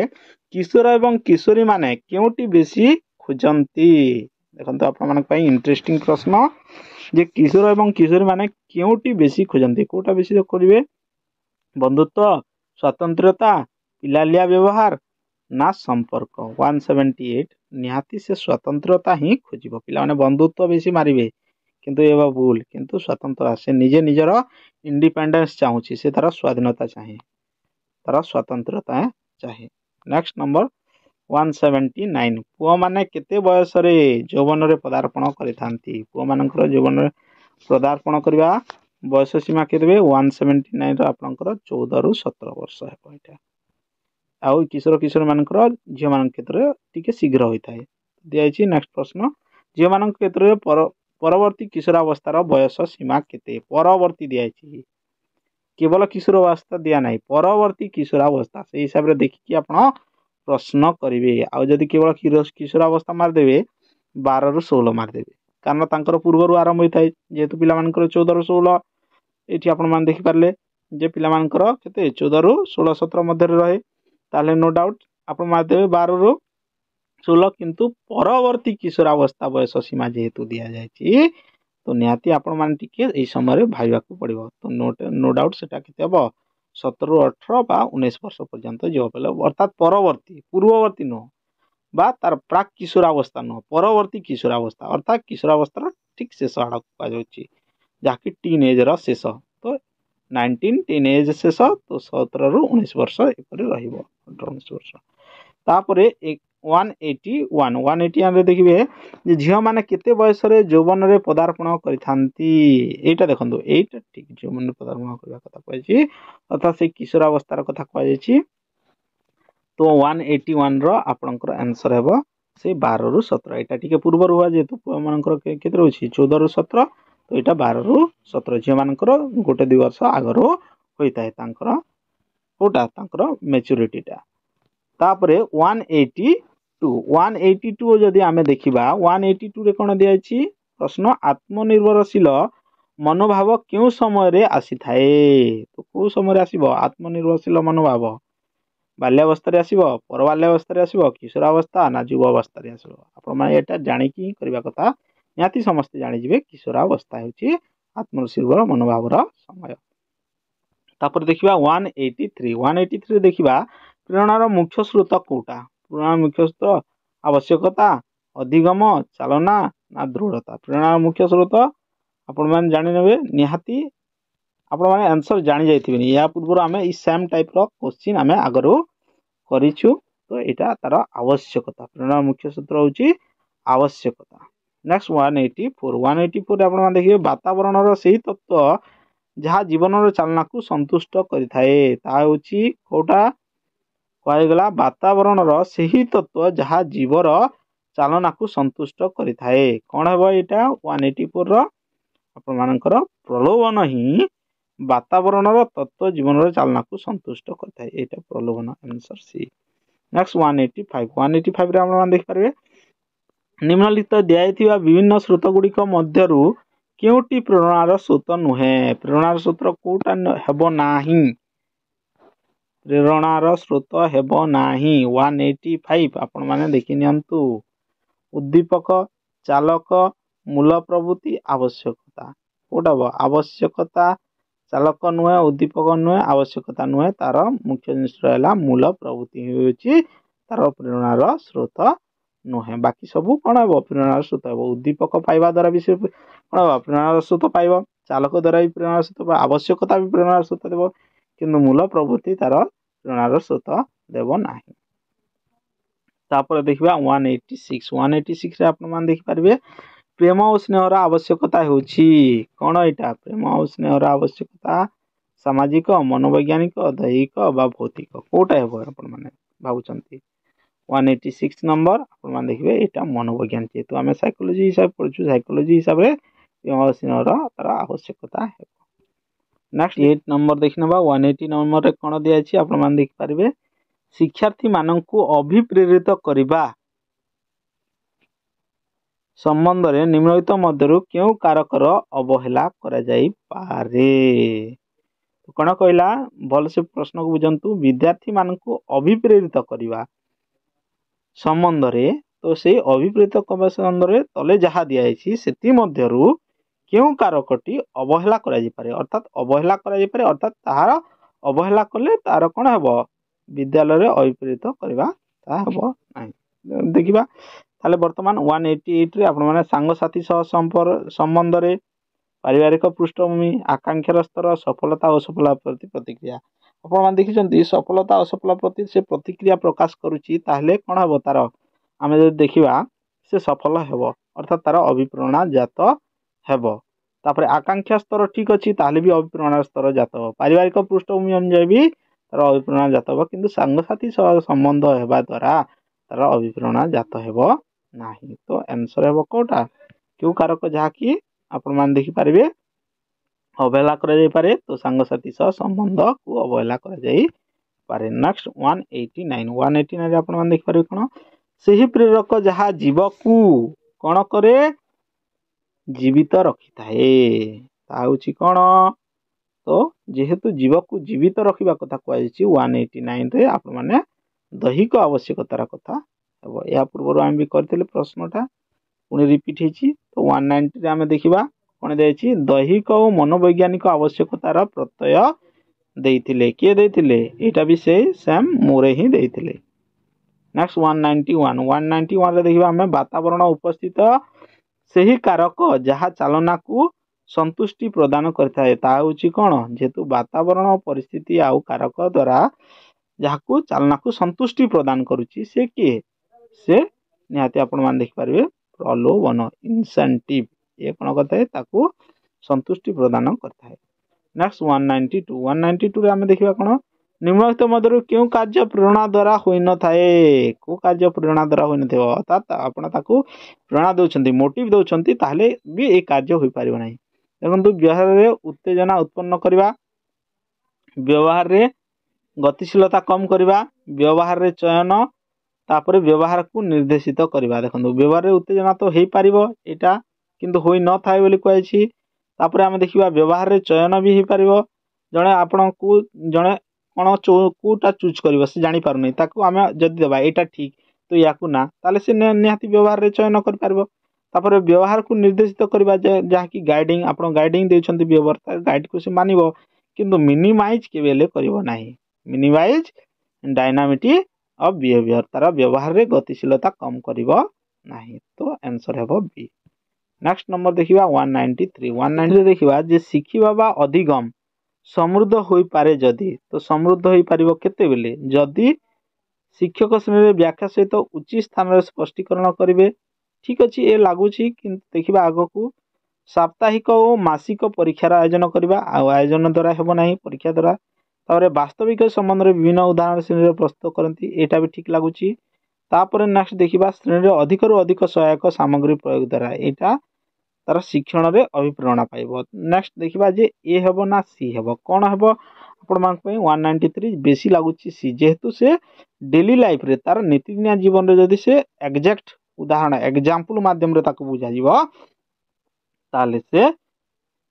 କିଶୋର ଏବଂ କିଶୋରୀମାନେ କେଉଁଠି ବେଶୀ ଖୋଜନ୍ତି ଦେଖନ୍ତୁ ଆପଣମାନଙ୍କ ପାଇଁ ଇଣ୍ଟରେଷ୍ଟିଂ ପ୍ରଶ୍ନ ଯେ କିଶୋର ଏବଂ କିଶୋରୀମାନେ କେଉଁଠି ବେଶୀ ଖୋଜନ୍ତି କେଉଁଟା ବେଶୀ କରିବେ ବନ୍ଧୁତ୍ୱ ସ୍ୱତନ୍ତ୍ରତା ପିଲାଲିଆ ବ୍ୟବହାର ନା ସମ୍ପର୍କ ୱାନ୍ ସେଭେଣ୍ଟି ଏଇଟ୍ ନିହାତି ସେ ସ୍ୱତନ୍ତ୍ରତା ହିଁ ଖୋଜିବ ପିଲାମାନେ ବନ୍ଧୁତ୍ୱ ବେଶୀ ମାରିବେ किंतु ये भूल किंतु स्वतंत्र से निजे निजर इंडिपेडेन्स चाहूँ से तार स्वाधीनता चाहे तार स्वतंत्रता चाहे next number one seventy nine पुह मैंने केयस जौवन पदार्पण कर पुह मान जौवन पदार्पण करने बयस सीमा के सेवेन्टी नाइन आप चौदह रु सतर वर्ष होगा आउ किशोर किशोर मान झील क्षेत्र में टी शीघ्र होता है दिखाई नेक्स्ट प्रश्न झील क्षेत्र में ପରବର୍ତ୍ତୀ କିଶୋରାବସ୍ଥାର ବୟସ ସୀମା କେତେ ପରବର୍ତ୍ତୀ ଦିଆଯାଇଛି କେବଳ କିଶୋରାବସ୍ଥା ଦିଆ ନାହିଁ ପରବର୍ତ୍ତୀ କିଶୋରାବସ୍ଥା ସେଇ ହିସାବରେ ଦେଖିକି ଆପଣ ପ୍ରଶ୍ନ କରିବେ ଆଉ ଯଦି କେବଳ କିଶୋରାବସ୍ଥା ମାରିଦେବେ ବାରରୁ ଷୋହଳ ମାରିଦେବେ କାରଣ ତାଙ୍କର ପୂର୍ବରୁ ଆରମ୍ଭ ହୋଇଥାଏ ଯେହେତୁ ପିଲାମାନଙ୍କର ଚଉଦରୁ ଷୋହଳ ଏଠି ଆପଣମାନେ ଦେଖିପାରିଲେ ଯେ ପିଲାମାନଙ୍କର କେତେ ଚଉଦରୁ ଷୋହଳ ସତର ମଧ୍ୟରେ ରହେ ତାହେଲେ ନୋ ଡାଉଟ୍ ଆପଣ ମାରିଦେବେ ବାରରୁ ষোল କିନ୍ତୁ ପରବର୍ତ୍ତୀ କିଶୋରାବସ୍ଥା ବୟସ ସୀମା ଯେହେତୁ ଦିଆଯାଇଛି ତ ନିହାତି ଆପଣମାନେ ଟିକେ ଏହି ସମୟରେ ଭାବିବାକୁ ପଡ଼ିବ ତ ନୋ ନୋ ଡାଉଟ୍ ସେଟା କେତେ ହେବ ସତରରୁ ଅଠର ବା ଉଣେଇଶ ବର୍ଷ ପର୍ଯ୍ୟନ୍ତ ଯିବ ବୋଲେ ଅର୍ଥାତ୍ ପରବର୍ତ୍ତୀ ପୂର୍ବବର୍ତ୍ତୀ ନୁହଁ ବା ତାର ପ୍ରାକ୍ କିଶୋରାବସ୍ଥା ନୁହଁ ପରବର୍ତ୍ତୀ କିଶୋରାବସ୍ଥା ଅର୍ଥାତ୍ କିଶୋରାବସ୍ଥାର ଠିକ୍ ଶେଷ ଆଡ଼କୁ କୁହାଯାଉଛି ଯାହାକି ଟିନ୍ ଏଜ୍ର ଶେଷ ତ ନାଇଣ୍ଟିନ୍ ଟିନ୍ ଏଜ୍ ଶେଷ ତ ସତରରୁ ଉଣେଇଶ ବର୍ଷ ଏପରି ରହିବ ଅଠର ଉଣେଇଶ ବର୍ଷ ତାପରେ one eighty one one eighty ୱାନ୍ରେ ଦେଖିବେ ଯେ ଝିଅମାନେ କେତେ ବୟସରେ ଯୌବନରେ ପଦାର୍ପଣ କରିଥାନ୍ତି ଏଇଟା ଦେଖନ୍ତୁ ଏଇଟା ଠିକ୍ ଯୌବନରେ ପଦାର୍ପଣ କରିବା କଥା କୁହାଯାଇଛି ଅର୍ଥାৎ ସେଇ କିଶୋରାବସ୍ଥାର କଥା କୁହାଯାଇଛି ତ ୱାନ୍ ଏଇଟି ୱାନ୍ର ଆପଣଙ୍କର ଆନ୍ସର୍ ହେବ ସେଇ ବାରରୁ ସତର ଏଇଟା ଟିକେ ପୂର୍ବରୁ ହୁଆ ଯେହେତୁ ପୁଅମାନଙ୍କର କେତେ ରହୁଛି ଚଉଦରୁ ସତର ତ ଏଇଟା ବାରରୁ ସତର ଝିଅମାନଙ୍କର ଗୋଟେ ଦୁଇ ବର୍ଷ ଆଗରୁ ହୋଇଥାଏ ତାଙ୍କର କେଉଁଟା ତାଙ୍କର ମେଚୁରିଟିଟା ତାପରେ one eighty two one eighty two ଯଦି ଆମେ ଦେଖିବା ୱାନ୍ ଏଇଟି ଟୁରେ କ'ଣ ଦିଆଯାଇଛି ପ୍ରଶ୍ନ ଆତ୍ମନିର୍ଭରଶୀଳ ମନୋଭାବ କେଉଁ ସମୟରେ ଆସିଥାଏ ତ କେଉଁ ସମୟରେ ଆସିବ ଆତ୍ମନିର୍ଭରଶୀଳ ମନୋଭାବ ବାଲ୍ୟାବସ୍ଥାରେ ଆସିବ ପରବାଲ୍ୟାବସ୍ଥାରେ ଆସିବ କିଶୋରାବସ୍ଥା ନା ଯୁବ ଅବସ୍ଥାରେ ଆସିବ ଆପଣମାନେ ଏଇଟା ଜାଣିକି ହିଁ କରିବା କଥା ନିହାତି ସମସ୍ତେ ଜାଣିଯିବେ କିଶୋରାବସ୍ଥା ହେଉଛି ଆତ୍ମନିର୍ଭର ମନୋଭାବର ସମୟ ତାପରେ ଦେଖିବା one eighty three one eighty ଥ୍ରୀରେ ଦେଖିବା ପ୍ରେରଣାର ମୁଖ୍ୟ ସ୍ରୋତ କେଉଁଟା ପ୍ରେରଣା ମୁଖ୍ୟସ୍ତ ଆବଶ୍ୟକତା ଅଧିଗମ ଚାଳନା ନା ଦୃଢ଼ତା ପ୍ରେରଣା ମୁଖ୍ୟ ସ୍ରୋତ ଆପଣମାନେ ଜାଣିନେବେ ନିହାତି ଆପଣମାନେ ଆନ୍ସର୍ ଜାଣିଯାଇଥିବେନି ଏହା ପୂର୍ବରୁ ଆମେ ଏଇ ସେମ୍ ଟାଇପ୍ର କୋଶ୍ଚିନ୍ ଆମେ ଆଗରୁ କରିଛୁ ତ ଏଇଟା ତା'ର ଆବଶ୍ୟକତା ପ୍ରେରଣା ମୁଖ୍ୟ ସୂତ୍ର ହେଉଛି ଆବଶ୍ୟକତା next one eighty four one eighty ଫୋର୍ରେ ଆପଣମାନେ ଦେଖିବେ ବାତାବରଣର ସେହି ତତ୍ତ୍ୱ ଯାହା ଜୀବନର ଚାଳନାକୁ ସନ୍ତୁଷ୍ଟ କରିଥାଏ ତାହା ହେଉଛି କେଉଁଟା କୁହାଯାଇଗଲା ବାତାବରଣର ସେହି ତତ୍ତ୍ୱ ଯାହା ଜୀବର ଚାଳନାକୁ ସନ୍ତୁଷ୍ଟ କରିଥାଏ କ'ଣ ହେବ ଏଇଟା ୱାନ୍ ଏଇଟି ଫୋର୍ର ଆପଣମାନଙ୍କର ପ୍ରଲୋଭନ ହିଁ ବାତାବରଣର ତତ୍ତ୍ୱ ଜୀବନର ଚାଳନାକୁ ସନ୍ତୁଷ୍ଟ କରିଥାଏ ଏଇଟା ପ୍ରଲୋଭନ answer C next one eighty five one eighty ଫାଇଭ୍ରେ ଆପଣମାନେ ଦେଖିପାରିବେ ନିମ୍ନଲିଖିତ ଦିଆଯାଇଥିବା ବିଭିନ୍ନ ସ୍ରୋତଗୁଡ଼ିକ ମଧ୍ୟରୁ କେଉଁଟି ପ୍ରେରଣାର ସ୍ରୋତ ନୁହେଁ ପ୍ରେରଣାର ସ୍ରୋତ କେଉଁଟା ହେବ ନାହିଁ ପ୍ରେରଣାର ସ୍ରୋତ ହେବ ନାହିଁ ୱାନ୍ ଏଇଟି ଫାଇଭ୍ ଆପଣମାନେ ଦେଖିନିଅନ୍ତୁ ଉଦ୍ଦୀପକ ଚାଲକ ମୂଳ ପ୍ରଭୃତି ଆବଶ୍ୟକତା କେଉଁଟା ହେବ ଆବଶ୍ୟକତା ଚାଲକ ନୁହେଁ ଉଦ୍ଦୀପକ ନୁହେଁ ଆବଶ୍ୟକତା ନୁହେଁ ତା'ର ମୁଖ୍ୟ ଜିନିଷ ହେଲା ମୂଳ ପ୍ରଭୃତି ହେଉଛି ତା'ର ପ୍ରେରଣାର ସ୍ରୋତ ନୁହେଁ ବାକି ସବୁ କ'ଣ ହେବ ପ୍ରେରଣାର ସ୍ରୋତ ହେବ ଉଦ୍ଦୀପକ ପାଇବା ଦ୍ୱାରା ବି ସେ କ'ଣ ହେବ ପ୍ରେରଣାର ସ୍ରୋତ ପାଇବ ଚାଲକ ଦ୍ୱାରା ବି ପ୍ରେରଣାର ସ୍ରୋତ ପାଇବ ଆବଶ୍ୟକତା ବି ପ୍ରେରଣାର ସ୍ରୋତ ଦେବ କିନ୍ତୁ ମୂଳ ପ୍ରବୃତ୍ତି ତାର ପ୍ରେରଣାର ସ୍ରୋତ ଦେବ ନାହିଁ ତାପରେ ଦେଖିବା one eighty six one eighty ସିକ୍ସରେ ଆପଣମାନେ ଦେଖିପାରିବେ ପ୍ରେମ ଓ ସ୍ନେହର ଆବଶ୍ୟକତା ହେଉଛି କ'ଣ ଏଇଟା ପ୍ରେମ ଓ ସ୍ନେହର ଆବଶ୍ୟକତା ସାମାଜିକ ମନୋବୈଜ୍ଞାନିକ ଦୈହିକ ବା ଭୌତିକ କେଉଁଟା ହେବ ଆପଣମାନେ ଭାବୁଛନ୍ତି ୱାନ୍ ଏଇଟି ସିକ୍ସ ନମ୍ବର ଆପଣମାନେ ଦେଖିବେ ଏଇଟା ମନୋବୈଜ୍ଞାନ ଯେହେତୁ ଆମେ ସାଇକୋଲୋଜି ହିସାବରେ ପଢ଼ୁଛୁ ସାଇକୋଲୋଜି ହିସାବରେ ସ୍ନେହର ତାର ଆବଶ୍ୟକତା ହେବ ନେକ୍ସଟ ଏଇଟ୍ ନମ୍ବର ଦେଖିନେବା ୱାନ୍ ଏଇଟି ନମ୍ବରରେ କ'ଣ ଦିଆଯାଇଛି ଆପଣମାନେ ଦେଖିପାରିବେ ଶିକ୍ଷାର୍ଥୀ ମାନଙ୍କୁ ଅଭିପ୍ରେରିତ କରିବା ସମ୍ବନ୍ଧରେ ନିମ୍ନଳିତ ମଧ୍ୟରୁ କେଉଁ କାରକର ଅବହେଳା କରାଯାଇପାରେ କ'ଣ କହିଲା ଭଲସେ ପ୍ରଶ୍ନକୁ ବୁଝନ୍ତୁ ବିଦ୍ୟାର୍ଥୀମାନଙ୍କୁ ଅଭିପ୍ରେରିତ କରିବା ସମ୍ବନ୍ଧରେ ତ ସେଇ ଅଭିପ୍ରେରିତ କରିବା ସମ୍ବନ୍ଧରେ ତଳେ ଯାହା ଦିଆଯାଇଛି ସେଥିମଧ୍ୟରୁ କେଉଁ କାରକଟି ଅବହେଳା କରାଯାଇପାରେ ଅର୍ଥାତ୍ ଅବହେଳା କରାଯାଇପାରେ ଅର୍ଥାତ୍ ତାହାର ଅବହେଳା କଲେ ତାର କ'ଣ ହେବ ବିଦ୍ୟାଳୟରେ ଅଭିପ୍ରେରିତ କରିବା ତାହା ହେବ ନାହିଁ ଦେଖିବା ତାହେଲେ ବର୍ତ୍ତମାନ ୱାନ୍ ଏଇଟି ଏଇଟ୍ରେ ଆପଣମାନେ ସାଙ୍ଗସାଥି ସହ ସମ୍ବନ୍ଧରେ ପାରିବାରିକ ପୃଷ୍ଠଭୂମି ଆକାଂକ୍ଷାର ସ୍ତର ସଫଳତା ଅସଫଳତା ପ୍ରତି ପ୍ରତିକ୍ରିୟା ଆପଣମାନେ ଦେଖିଛନ୍ତି ସଫଳତା ଅସଫଳତା ପ୍ରତି ସେ ପ୍ରତିକ୍ରିୟା ପ୍ରକାଶ କରୁଛି ତାହେଲେ କ'ଣ ହେବ ତାର ଆମେ ଯଦି ଦେଖିବା ସେ ସଫଳ ହେବ ଅର୍ଥାତ୍ ତାର ଅଭିପ୍ରେରଣା ଜାତ ହେବ ତାପରେ ଆକାଂକ୍ଷା ସ୍ତର ଠିକ୍ ଅଛି ତାହେଲେ ବି ଅଭିପ୍ରେରଣା ସ୍ତର ଜାତ ହେବ ପାରିବାରିକ ପୃଷ୍ଠଭୂମି ଅନୁଯାୟୀ ବି ତାର ଅଭିପ୍ରେରଣା ଜାତ ହେବ କିନ୍ତୁ ସାଙ୍ଗସାଥି ସହ ସମ୍ବନ୍ଧ ହେବା ଦ୍ୱାରା ତାର ଅଭିପ୍ରେରଣା ଜାତ ହେବ ନାହିଁ ତ ଆନ୍ସର୍ ହେବ କେଉଁଟା କେଉଁ କାରକ ଯାହାକି ଆପଣମାନେ ଦେଖିପାରିବେ ଅବହେଳା କରାଯାଇପାରେ ତ ସାଙ୍ଗସାଥି ସହ ସମ୍ବନ୍ଧକୁ ଅବହେଳା କରାଯାଇପାରେ next one eighty nine one eighty ନାଇନ୍ରେ ଆପଣମାନେ ଦେଖିପାରିବେ କ'ଣ ସେହି ପ୍ରେରକ ଯାହା ଜୀବକୁ କ'ଣ କରେ जीवित रखी थाए कौन तो जेहेतु जीव को जीवित रखा कथा कहुच्छे वन नाइन आपण मैंने दैहिक आवश्यकतार कथा या पूर्व आम भी करें प्रश्नटा पुणी रिपीट हो तो वन नाइंटी आम देखा कौन दे दैहिक और मनोवैज्ञानिक आवश्यकतार प्रत्यय दे किए देते यहाँ भी से सेम मोरे ही देते next one ninety one one ninety one देखा आम वातावरण उपस्थित ସେହି କାରକ ଯାହା ଚାଳନାକୁ ସନ୍ତୁଷ୍ଟି ପ୍ରଦାନ କରିଥାଏ ତାହା ହେଉଛି କ'ଣ ଯେହେତୁ ବାତାବରଣ ପରିସ୍ଥିତି ଆଉ କାରକ ଦ୍ୱାରା ଯାହାକୁ ଚାଳନାକୁ ସନ୍ତୁଷ୍ଟି ପ୍ରଦାନ କରୁଛି ସେ କିଏ ସେ ନିହାତି ଆପଣମାନେ ଦେଖିପାରିବେ ପ୍ରଲୋଭନ ଇନସେଣ୍ଟିଭ୍ ଇଏ କ'ଣ କରିଥାଏ ତାକୁ ସନ୍ତୁଷ୍ଟି ପ୍ରଦାନ କରିଥାଏ next one ninety two one ninety ଟୁରେ ଆମେ ଦେଖିବା କ'ଣ નિમણક ମଧ୍ୟରୁ କେଉଁ କାର୍ଯ୍ୟ ପ୍ରେରଣା ଦ୍ୱାରା ହୋଇନଥାଏ କେଉଁ କାର୍ଯ୍ୟ ପ୍ରେରଣା ଦ୍ୱାରା ହୋଇନଥିବ ଅର୍ଥାତ୍ ଆପଣ ତାକୁ ପ୍ରେରଣା ଦେଉଛନ୍ତି ମୋଟିଭ୍ ଦେଉଛନ୍ତି ତାହେଲେ ବି ଏ କାର୍ଯ୍ୟ ହୋଇପାରିବ ନାହିଁ ଦେଖନ୍ତୁ ବ୍ୟବହାରରେ ଉତ୍ତେଜନା ଉତ୍ପନ୍ନ କରିବା ବ୍ୟବହାରରେ ଗତିଶୀଳତା କମ୍ କରିବା ବ୍ୟବହାରରେ ଚୟନ ତାପରେ ବ୍ୟବହାରକୁ ନିର୍ଦ୍ଦେଶିତ କରିବା ଦେଖନ୍ତୁ ବ୍ୟବହାରରେ ଉତ୍ତେଜନା ତ ହୋଇପାରିବ ଏଇଟା କିନ୍ତୁ ହୋଇନଥାଏ ବୋଲି କୁହାଯାଇଛି ତାପରେ ଆମେ ଦେଖିବା ବ୍ୟବହାରରେ ଚୟନ ବି ହୋଇପାରିବ ଜଣେ ଆପଣଙ୍କୁ ଜଣେ कौन कौटा चूज कर जापार नहीं आम जदि दबा यहाँ ठीक तो या ना तो सी नि व्यवहार में चयन करपर व्यवहार को निर्देशित करवा जहाँकि गाइडिंग आप गाइडिंग देखते गाइड को सी मानव कि मिनिमाइज केवल करना मिनिमाइज डायनामिटी अफ बिहेयर तार व्यवहार में गतिशीलता कम कर ना तो आंसर हे बी नेक्स्ट नंबर देखा one ninety three one ninety देखा जे शिखि अधिगम ସମୃଦ୍ଧ ହୋଇପାରେ ଯଦି ତ ସମୃଦ୍ଧ ହୋଇପାରିବ କେତେବେଳେ ଯଦି ଶିକ୍ଷକ ଶ୍ରେଣୀରେ ବ୍ୟାଖ୍ୟା ସହିତ ଉଚିତ ସ୍ଥାନରେ ସ୍ପଷ୍ଟୀକରଣ କରିବେ ଠିକ୍ ଅଛି ଏ ଲାଗୁଛି କିନ୍ତୁ ଦେଖିବା ଆଗକୁ ସାପ୍ତାହିକ ଓ ମାସିକ ପରୀକ୍ଷାର ଆୟୋଜନ କରିବା ଆଉ ଆୟୋଜନ ଦ୍ୱାରା ହେବ ନାହିଁ ପରୀକ୍ଷା ଦ୍ୱାରା ତାପରେ ବାସ୍ତବିକ ସମ୍ବନ୍ଧରେ ବିଭିନ୍ନ ଉଦାହରଣ ଶ୍ରେଣୀରେ ପ୍ରସ୍ତୁତ କରନ୍ତି ଏଇଟା ବି ଠିକ୍ ଲାଗୁଛି ତାପରେ ନେକ୍ସଟ ଦେଖିବା ଶ୍ରେଣୀରେ ଅଧିକରୁ ଅଧିକ ସହାୟକ ସାମଗ୍ରୀ ପ୍ରୟୋଗ ଦ୍ୱାରା ଏଇଟା ତାର ଶିକ୍ଷଣରେ ଅଭିପ୍ରେରଣା ପାଇବ ନେକ୍ସଟ ଦେଖିବା ଯେ ଏ ହେବ ନା ସି ହେବ କ'ଣ ହେବ ଆପଣମାନଙ୍କ ପାଇଁ ୱାନ୍ ନାଇଣ୍ଟି ଥ୍ରୀ ବେଶୀ ଲାଗୁଛି ସି ଯେହେତୁ ସେ ଡେଲି ଲାଇଫ୍ରେ ତାର ନିତିଦିନିଆ ଜୀବନରେ ଯଦି ସେ ଏକ୍ଜାକ୍ଟ ଉଦାହରଣ ଏକ୍ଜାମ୍ପଲ୍ ମାଧ୍ୟମରେ ତାକୁ ବୁଝାଯିବ ତାହେଲେ ସେ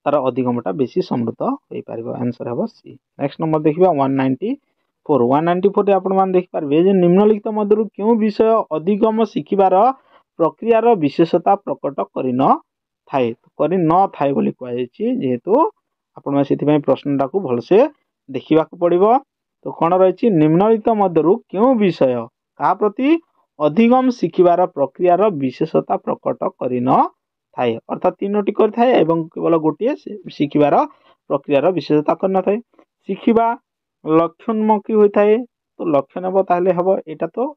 ତାର ଅଧିଗମଟା ବେଶୀ ସମୃଦ୍ଧ ହୋଇପାରିବ ଆନ୍ସର୍ ହେବ ସି ନେକ୍ସଟ ନମ୍ବର ଦେଖିବା one ninety four one ninety ଫୋର୍ରେ ଆପଣମାନେ ଦେଖିପାରିବେ ଯେ ନିମ୍ନଲିଖିତ ମଧ୍ୟରୁ କେଉଁ ବିଷୟ ଅଧିଗମ ଶିଖିବାର ପ୍ରକ୍ରିୟାର ବିଶେଷତା ପ୍ରକଟ କରିନ ଥାଏ କରି ନଥାଏ ବୋଲି କୁହାଯାଇଛି ଯେହେତୁ ଆପଣମାନେ ସେଥିପାଇଁ ପ୍ରଶ୍ନଟାକୁ ଭଲସେ ଦେଖିବାକୁ ପଡ଼ିବ ତ କ'ଣ ରହିଛି ନିମ୍ନଳିତ ମଧ୍ୟରୁ କେଉଁ ବିଷୟ କାହା ପ୍ରତି ଅଧିଗମ ଶିଖିବାର ପ୍ରକ୍ରିୟାର ବିଶେଷତା ପ୍ରକଟ କରିନଥାଏ ଅର୍ଥାତ୍ ତିନୋଟି କରିଥାଏ ଏବଂ କେବଳ ଗୋଟିଏ ଶିଖିବାର ପ୍ରକ୍ରିୟାର ବିଶେଷତା କରିନଥାଏ ଶିଖିବା ଲକ୍ଷ୍ୟୋନ୍ମୁଖୀ ହୋଇଥାଏ ତ ଲକ୍ଷ୍ୟ ନେବ ତାହେଲେ ହେବ ଏଇଟା ତ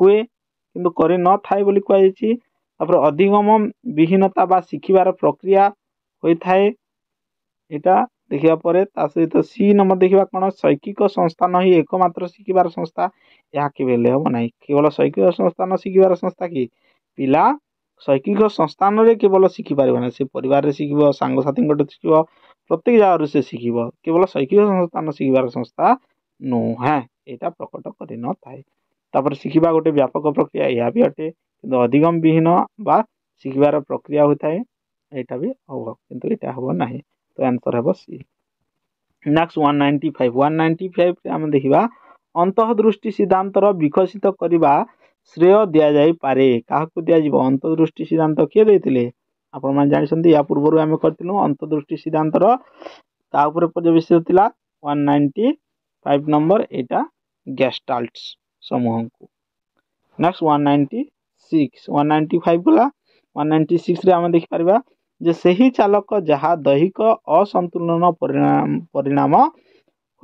ହୁଏ କିନ୍ତୁ କରିନଥାଏ ବୋଲି କୁହାଯାଇଛି ତାପରେ ଅଧିଗମ ବିହୀନତା ବା ଶିଖିବାର ପ୍ରକ୍ରିୟା ହୋଇଥାଏ ଏଇଟା ଦେଖିବା ପରେ ତା ସହିତ ସି ନମ୍ବର ଦେଖିବା କ'ଣ ଶୈକ୍ଷିକ ସଂସ୍ଥାନ ହିଁ ଏକମାତ୍ର ଶିଖିବାର ସଂସ୍ଥା ଏହା କେବେ ହେଲେ ହେବ ନାହିଁ କେବଳ ଶୈକ୍ଷିକ ସଂସ୍ଥାନ ଶିଖିବାର ସଂସ୍ଥା କି ପିଲା ଶୈକ୍ଷିକ ସଂସ୍ଥାନରେ କେବଳ ଶିଖିପାରିବ ନାହିଁ ସେ ପରିବାରରେ ଶିଖିବ ସାଙ୍ଗସାଥୀଙ୍କଠୁ ଶିଖିବ ପ୍ରତ୍ୟେକ ଜାଗାରୁ ସେ ଶିଖିବ କେବଳ ଶୈକ୍ଷିକ ସଂସ୍ଥାନ ଶିଖିବାର ସଂସ୍ଥା ନୁହେଁ ଏଇଟା ପ୍ରକଟ କରିନଥାଏ ତାପରେ ଶିଖିବା ଗୋଟେ ବ୍ୟାପକ ପ୍ରକ୍ରିୟା ଏହା ବି ଅଟେ କିନ୍ତୁ ଅଧିଗମ ବିହୀନ ବା ଶିଖିବାର ପ୍ରକ୍ରିୟା ହୋଇଥାଏ ଏଇଟା ବି ହେବ କିନ୍ତୁ ଏଇଟା ହେବ ନାହିଁ ତ ଆନ୍ସର୍ ହେବ C next one ninety five one ninety ଫାଇଭ୍ରେ ଆମେ ଦେଖିବା ଅନ୍ତଃଦୃଷ୍ଟି ସିଦ୍ଧାନ୍ତର ବିକଶିତ କରିବା ଶ୍ରେୟ ଦିଆଯାଇପାରେ କାହାକୁ ଦିଆଯିବ ଅନ୍ତଃଦୃଷ୍ଟି ସିଦ୍ଧାନ୍ତ କିଏ ଦେଇଥିଲେ ଆପଣମାନେ ଜାଣିଛନ୍ତି ଏହା ପୂର୍ବରୁ ଆମେ କରିଥିଲୁ ଅନ୍ତଃଦୃଷ୍ଟି ସିଦ୍ଧାନ୍ତର ତା ଉପରେ ପର୍ଯ୍ୟବେସିତ ଥିଲା ୱାନ୍ ନାଇଣ୍ଟି ଫାଇଭ୍ ନମ୍ବର ଏଇଟା ଗ୍ୟାଷ୍ଟାଲ୍ଟସ୍ ସମୂହଙ୍କୁ next one ninety six one ninety five ଗଲା ୱାନ୍ ନାଇଣ୍ଟି ସିକ୍ସରେ ଆମେ ଦେଖିପାରିବା ଯେ ସେହି ଚାଲକ ଯାହା ଦୈହିକ ଅସନ୍ତୁଳନ ପରିଣାମ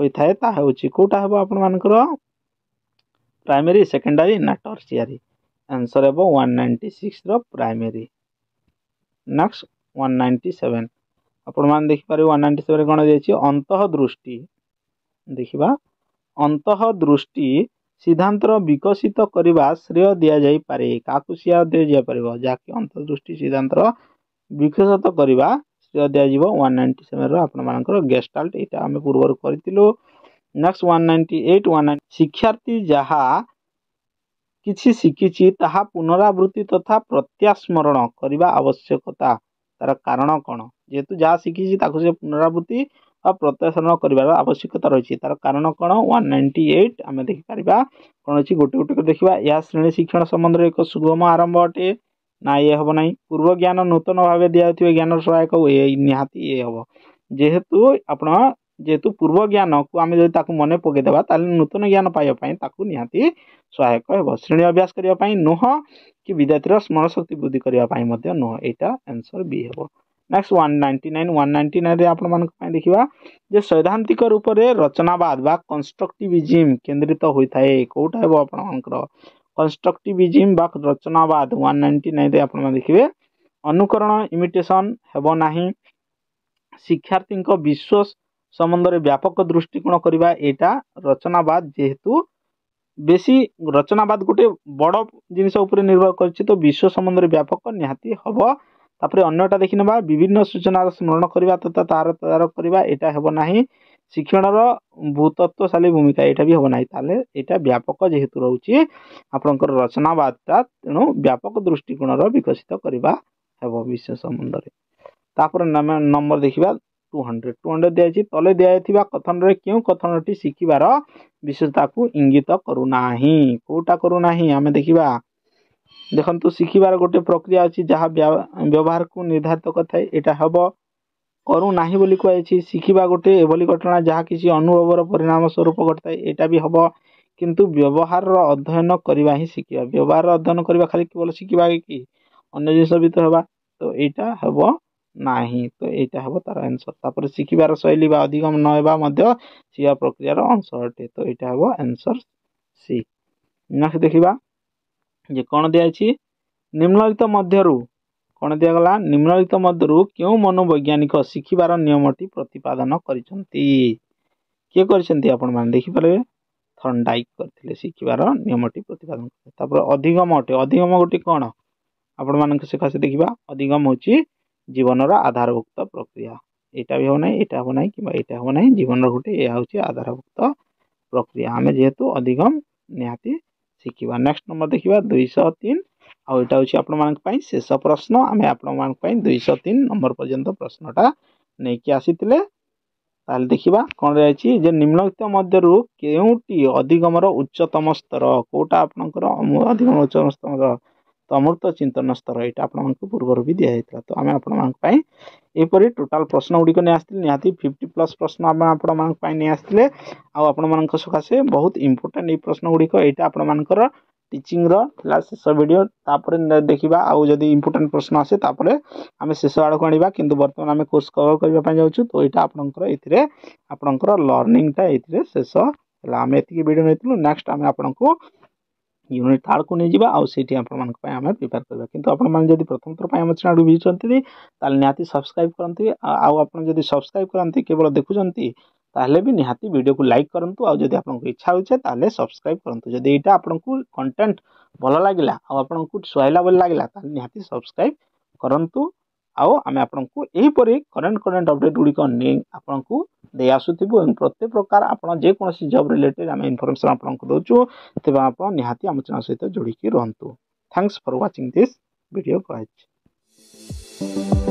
ହୋଇଥାଏ ତାହା ହେଉଛି କେଉଁଟା ହେବ ଆପଣମାନଙ୍କର ପ୍ରାଇମେରୀ ସେକେଣ୍ଡାରୀ ନା ଟର୍ସିଆରୀ ଆନ୍ସର୍ ହେବ ୱାନ୍ ନାଇଣ୍ଟି ସିକ୍ସର primary next one ninety seven ଆପଣମାନେ ଦେଖିପାରିବେ ୱାନ୍ ନାଇଣ୍ଟି ସେଭେନ୍ରେ କ'ଣ ଯାଇଛି ଅନ୍ତଃଦୃଷ୍ଟି ଦେଖିବା ଅନ୍ତଃଦୃଷ୍ଟି ସିଦ୍ଧାନ୍ତର ବିକଶିତ କରିବା ଶ୍ରେୟ ଦିଆଯାଇପାରେ କାହାକୁ ଦିଆଯାଇ ପାରିବ ଯାହାକି ଅନ୍ତର୍ଦୃଷ୍ଟି ସିଦ୍ଧାନ୍ତର ବିକଶିତ କରିବା ଶ୍ରେୟ ଦିଆଯିବ ୱାନ୍ ନାଇଣ୍ଟି ସେଭେନ୍ର ଆପଣମାନଙ୍କର ଗେଷ୍ଟାଲ୍ଟ ଏଇଟା ଆମେ ପୂର୍ବରୁ କରିଥିଲୁ next one ninety eight one ninety ଶିକ୍ଷାର୍ଥୀ ଯାହା କିଛି ଶିଖିଛି ତାହା ପୁନରାବୃତ୍ତି ତଥା ପ୍ରତ୍ୟାସ୍ମରଣ କରିବା ଆବଶ୍ୟକତା ତା'ର କାରଣ କ'ଣ ଯେହେତୁ ଯାହା ଶିଖିଛି ତାକୁ ସେ ପୁନରାବୃତ୍ତି ପ୍ରତ୍ୟାଶାନ କରିବାର ଆବଶ୍ୟକତା ରହିଛି ତା'ର କାରଣ କ'ଣ ୱାନ୍ ନାଇଣ୍ଟି ଏଇଟ୍ ଆମେ ଦେଖିପାରିବା କ'ଣ ଅଛି ଗୋଟେ ଗୋଟେ କରି ଦେଖିବା ଏହା ଶ୍ରେଣୀ ଶିକ୍ଷଣ ସମ୍ବନ୍ଧରେ ଏକ ସୁଗମ ଆରମ୍ଭ ଅଟେ ନା ଇଏ ହେବ ନାହିଁ ପୂର୍ବ ଜ୍ଞାନ ନୂତନ ଭାବେ ଦିଆଯାଉଥିବା ଜ୍ଞାନର ସହାୟକ ନିହାତି ଇଏ ହେବ ଯେହେତୁ ଆପଣ ଯେହେତୁ ପୂର୍ବ ଜ୍ଞାନକୁ ଆମେ ଯଦି ତାକୁ ମନେ ପକାଇଦେବା ତାହେଲେ ନୂତନ ଜ୍ଞାନ ପାଇବା ପାଇଁ ତାକୁ ନିହାତି ସହାୟକ ହେବ ଶ୍ରେଣୀ ଅଭ୍ୟାସ କରିବା ପାଇଁ ନୁହଁ କି ବିଦ୍ୟାର୍ଥୀର ସ୍ମରଣଶକ୍ତି ବୃଦ୍ଧି କରିବା ପାଇଁ ମଧ୍ୟ ନୁହଁ ଏଇଟା ଆନ୍ସର୍ ବି ହେବ next one ninety nine one ninety ନାଇନ୍ରେ ଆପଣମାନଙ୍କ ପାଇଁ ଦେଖିବା ଯେ ସୈଦ୍ଧାନ୍ତିକ ରୂପରେ ରଚନାବାଦ ବା କନଷ୍ଟ୍ରକ୍ଟିଭିଜିମ୍ କେନ୍ଦ୍ରିତ ହୋଇଥାଏ କେଉଁଟା ହେବ ଆପଣମାନଙ୍କର କନଷ୍ଟ୍ରକ୍ଟିଭିଜିମ୍ ବା ରଚନାବାଦ ୱାନ୍ ନାଇଣ୍ଟି ନାଇନ୍ରେ ଆପଣମାନେ ଦେଖିବେ ଅନୁକରଣ ଇମିଟେସନ୍ ହେବ ନାହିଁ ଶିକ୍ଷାର୍ଥୀଙ୍କ ବିଶ୍ୱ ସମ୍ବନ୍ଧରେ ବ୍ୟାପକ ଦୃଷ୍ଟିକୋଣ କରିବା ଏଇଟା ରଚନାବାଦ ଯେହେତୁ ବେଶୀ ରଚନାବାଦ ଗୋଟେ ବଡ଼ ଜିନିଷ ଉପରେ ନିର୍ଭର କରିଛି ତ ବିଶ୍ୱ ସମ୍ବନ୍ଧରେ ବ୍ୟାପକ ନିହାତି ହେବ ତାପରେ ଅନ୍ୟଟା ଦେଖିନେବା ବିଭିନ୍ନ ସୂଚନାର ସ୍ମରଣ କରିବା ତଥା ତାହାର ତଦାରଖ କରିବା ଏଇଟା ହେବ ନାହିଁ ଶିକ୍ଷଣର ଭୂତତ୍ତ୍ୱଶାଳୀ ଭୂମିକା ଏଇଟା ବି ହେବ ନାହିଁ ତାହେଲେ ଏଇଟା ବ୍ୟାପକ ଯେହେତୁ ରହୁଛି ଆପଣଙ୍କର ରଚନାବାଦଟା ତେଣୁ ବ୍ୟାପକ ଦୃଷ୍ଟିକୋଣର ବିକଶିତ କରିବା ହେବ ବିଶ୍ୱ ସମ୍ବନ୍ଧରେ ତାପରେ ନମ୍ବର ଦେଖିବା ଟୁ ହଣ୍ଡ୍ରେଡ଼ ଟୁ ହଣ୍ଡ୍ରେଡ଼ ଦିଆଯାଇଛି ତଳେ ଦିଆଯାଇଥିବା କଥନରେ କେଉଁ କଥନଟି ଶିଖିବାର ବିଶେଷତାକୁ ଇଙ୍ଗିତ କରୁନାହିଁ କେଉଁଟା କରୁନାହିଁ ଆମେ ଦେଖିବା ଦେଖନ୍ତୁ ଶିଖିବାର ଗୋଟେ ପ୍ରକ୍ରିୟା ଅଛି ଯାହା ବ୍ୟବହାରକୁ ନିର୍ଦ୍ଧାରିତ କରିଥାଏ ଏଇଟା ହେବ କରୁନାହିଁ ବୋଲି କୁହାଯାଇଛି ଶିଖିବା ଗୋଟେ ଏଭଳି ଘଟଣା ଯାହା କିଛି ଅନୁଭବର ପରିଣାମ ସ୍ୱରୂପ ଘଟିଥାଏ ଏଇଟା ବି ହେବ କିନ୍ତୁ ବ୍ୟବହାରର ଅଧ୍ୟୟନ କରିବା ହିଁ ଶିଖିବା ବ୍ୟବହାରର ଅଧ୍ୟୟନ କରିବା ଖାଲି କେବଳ ଶିଖିବା କି ଅନ୍ୟ ଜିନିଷ ବି ତ ହେବା ତ ଏଇଟା ହେବ ନାହିଁ ତ ଏଇଟା ହେବ ତା'ର ଆନ୍ସର୍ ତାପରେ ଶିଖିବାର ଶୈଳୀ ବା ଅଧିକ ନ ହେବା ମଧ୍ୟ ଶିଖିବା ପ୍ରକ୍ରିୟାର ଅଂଶ ଅଟେ ତ ଏଇଟା ହେବ ଆନ୍ସର୍ ସି ନେକ୍ସଟ୍ ଦେଖିବା ଯେ କ'ଣ ଦିଆଯାଇଛି ନିମ୍ନଳିତ ମଧ୍ୟରୁ କ'ଣ ଦିଆଗଲା ନିମ୍ନଳିତ ମଧ୍ୟରୁ କେଉଁ ମନୋବୈଜ୍ଞାନିକ ଶିଖିବାର ନିୟମଟି ପ୍ରତିପାଦନ କରିଛନ୍ତି କିଏ କରିଛନ୍ତି ଆପଣମାନେ ଦେଖିପାରିବେ ଥଣ୍ଡାଇକ୍ କରିଥିଲେ ଶିଖିବାର ନିୟମଟି ପ୍ରତିପାଦନ କରିଥିଲେ ତାପରେ ଅଧିଗମ ଅଟେ ଅଧିଗମ ଗୋଟେ କ'ଣ ଆପଣମାନଙ୍କ ସକାଶେ ଦେଖିବା ଅଧିଗମ ହେଉଛି ଜୀବନର ଆଧାରଭୁକ୍ତ ପ୍ରକ୍ରିୟା ଏଇଟା ବି ହେବ ନାହିଁ ଏଇଟା ହେବ ନାହିଁ କିମ୍ବା ଏଇଟା ହେବ ନାହିଁ ଜୀବନର ଗୋଟେ ଏହା ହେଉଛି ଆଧାରଭୁକ୍ତ ପ୍ରକ୍ରିୟା ଆମେ ଯେହେତୁ ଅଧିଗମ ନିହାତି किवा नेक्स्ट नंबर देखिवा 203 আৰু এটা হ'চি আপোনাক পাই শেষ প্রশ্ন আমি আপোনাক 1.203 নম্বৰ পৰ্যন্ত প্রশ্নটা নেকি আছিল তলে দেখিবা কোন ৰাইচি যে নিম্নক্ত্য মধ্যৰ কেউটি অধিকমৰ উচ্চতম স্তর কোটা আপোনাকৰ অমোাধিম উচ্চতম স্তর ତ ଅମୃତ ଚିନ୍ତନ ସ୍ତର ଏଇଟା ଆପଣମାନଙ୍କୁ ପୂର୍ବରୁ ବି ଦିଆଯାଇଥିଲା ତ ଆମେ ଆପଣମାନଙ୍କ ପାଇଁ ଏହିପରି ଟୋଟାଲ୍ ପ୍ରଶ୍ନ ଗୁଡ଼ିକ ନେଇ ଆସିଥିଲେ ନିହାତି ଫିଫ୍ଟି ପ୍ଲସ୍ ପ୍ରଶ୍ନ ଆମେ ଆପଣମାନଙ୍କ ପାଇଁ ନେଇ ଆସିଥିଲେ ଆଉ ଆପଣମାନଙ୍କ ସକାଶେ ବହୁତ ଇମ୍ପୋର୍ଟାଣ୍ଟ ଏଇ ପ୍ରଶ୍ନ ଗୁଡ଼ିକ ଏଇଟା ଆପଣମାନଙ୍କର ଟିଚିଂର ଥିଲା ଶେଷ ଭିଡ଼ିଓ ତାପରେ ଦେଖିବା ଆଉ ଯଦି ଇମ୍ପୋର୍ଟାଣ୍ଟ ପ୍ରଶ୍ନ ଆସେ ତାପରେ ଆମେ ଶେଷ ଆଡ଼କୁ ଆଣିବା କିନ୍ତୁ ବର୍ତ୍ତମାନ ଆମେ କୋର୍ସ କଭର୍ କରିବା ପାଇଁ ଯାଉଛୁ ତ ଏଇଟା ଆପଣଙ୍କର ଏଥିରେ ଆପଣଙ୍କର ଲର୍ଣ୍ଣିଂଟା ଏଥିରେ ଶେଷ ହେଲା ଆମେ ଏତିକି ଭିଡ଼ିଓ ନେଇଥିଲୁ ନେକ୍ସଟ ଆମେ ଆପଣଙ୍କୁ ୟୁନିଟ୍ ଥାର୍ଡ଼କୁ ନେଇଯିବା ଆଉ ସେଇଠି ଆପଣମାନଙ୍କ ପାଇଁ ଆମେ ପ୍ରିପେୟାର କରିବା କିନ୍ତୁ ଆପଣମାନେ ଯଦି ପ୍ରଥମ ଥର ପାଇଁ ଆମ ଚ୍ୟାନେଲ୍କୁ ଭିଜିଛନ୍ତି ତାହେଲେ ନିହାତି ସବସ୍କ୍ରାଇବ୍ କରନ୍ତି ଆଉ ଆପଣ ଯଦି ସବସ୍କ୍ରାଇବ୍ କରନ୍ତି କେବଳ ଦେଖୁଛନ୍ତି ତାହେଲେ ବି ନିହାତି ଭିଡ଼ିଓକୁ ଲାଇକ୍ କରନ୍ତୁ ଆଉ ଯଦି ଆପଣଙ୍କୁ ଇଚ୍ଛା ହେଉଛେ ତାହେଲେ ସବସ୍କ୍ରାଇବ୍ କରନ୍ତୁ ଯଦି ଏଇଟା ଆପଣଙ୍କୁ କଣ୍ଟେଣ୍ଟ ଭଲ ଲାଗିଲା ଆଉ ଆପଣଙ୍କୁ ସୁହାଇଲା ବୋଲି ଲାଗିଲା ତାହେଲେ ନିହାତି ସବସ୍କ୍ରାଇବ୍ କରନ୍ତୁ ଆଉ ଆମେ ଆପଣଙ୍କୁ ଏହିପରି କରେଣ୍ଟ କରେଣ୍ଟ ଅପଡ଼େଟ୍ ଗୁଡ଼ିକ ନେଇ ଆପଣଙ୍କୁ ଦେଇ ଆସୁଥିବୁ ଏବଂ ପ୍ରତ୍ୟେକ ପ୍ରକାର ଆପଣ ଯେକୌଣସି ଜବ୍ ରିଲେଟେଡ଼୍ ଆମେ ଇନଫର୍ମେସନ୍ ଆପଣଙ୍କୁ ଦେଉଛୁ ତେବେ ଆପଣ ନିହାତି ଆମ ଚ୍ୟାନେଲ୍ ସହିତ ଯୋଡ଼ିକି ରୁହନ୍ତୁ thanks for watching this video କହିଛି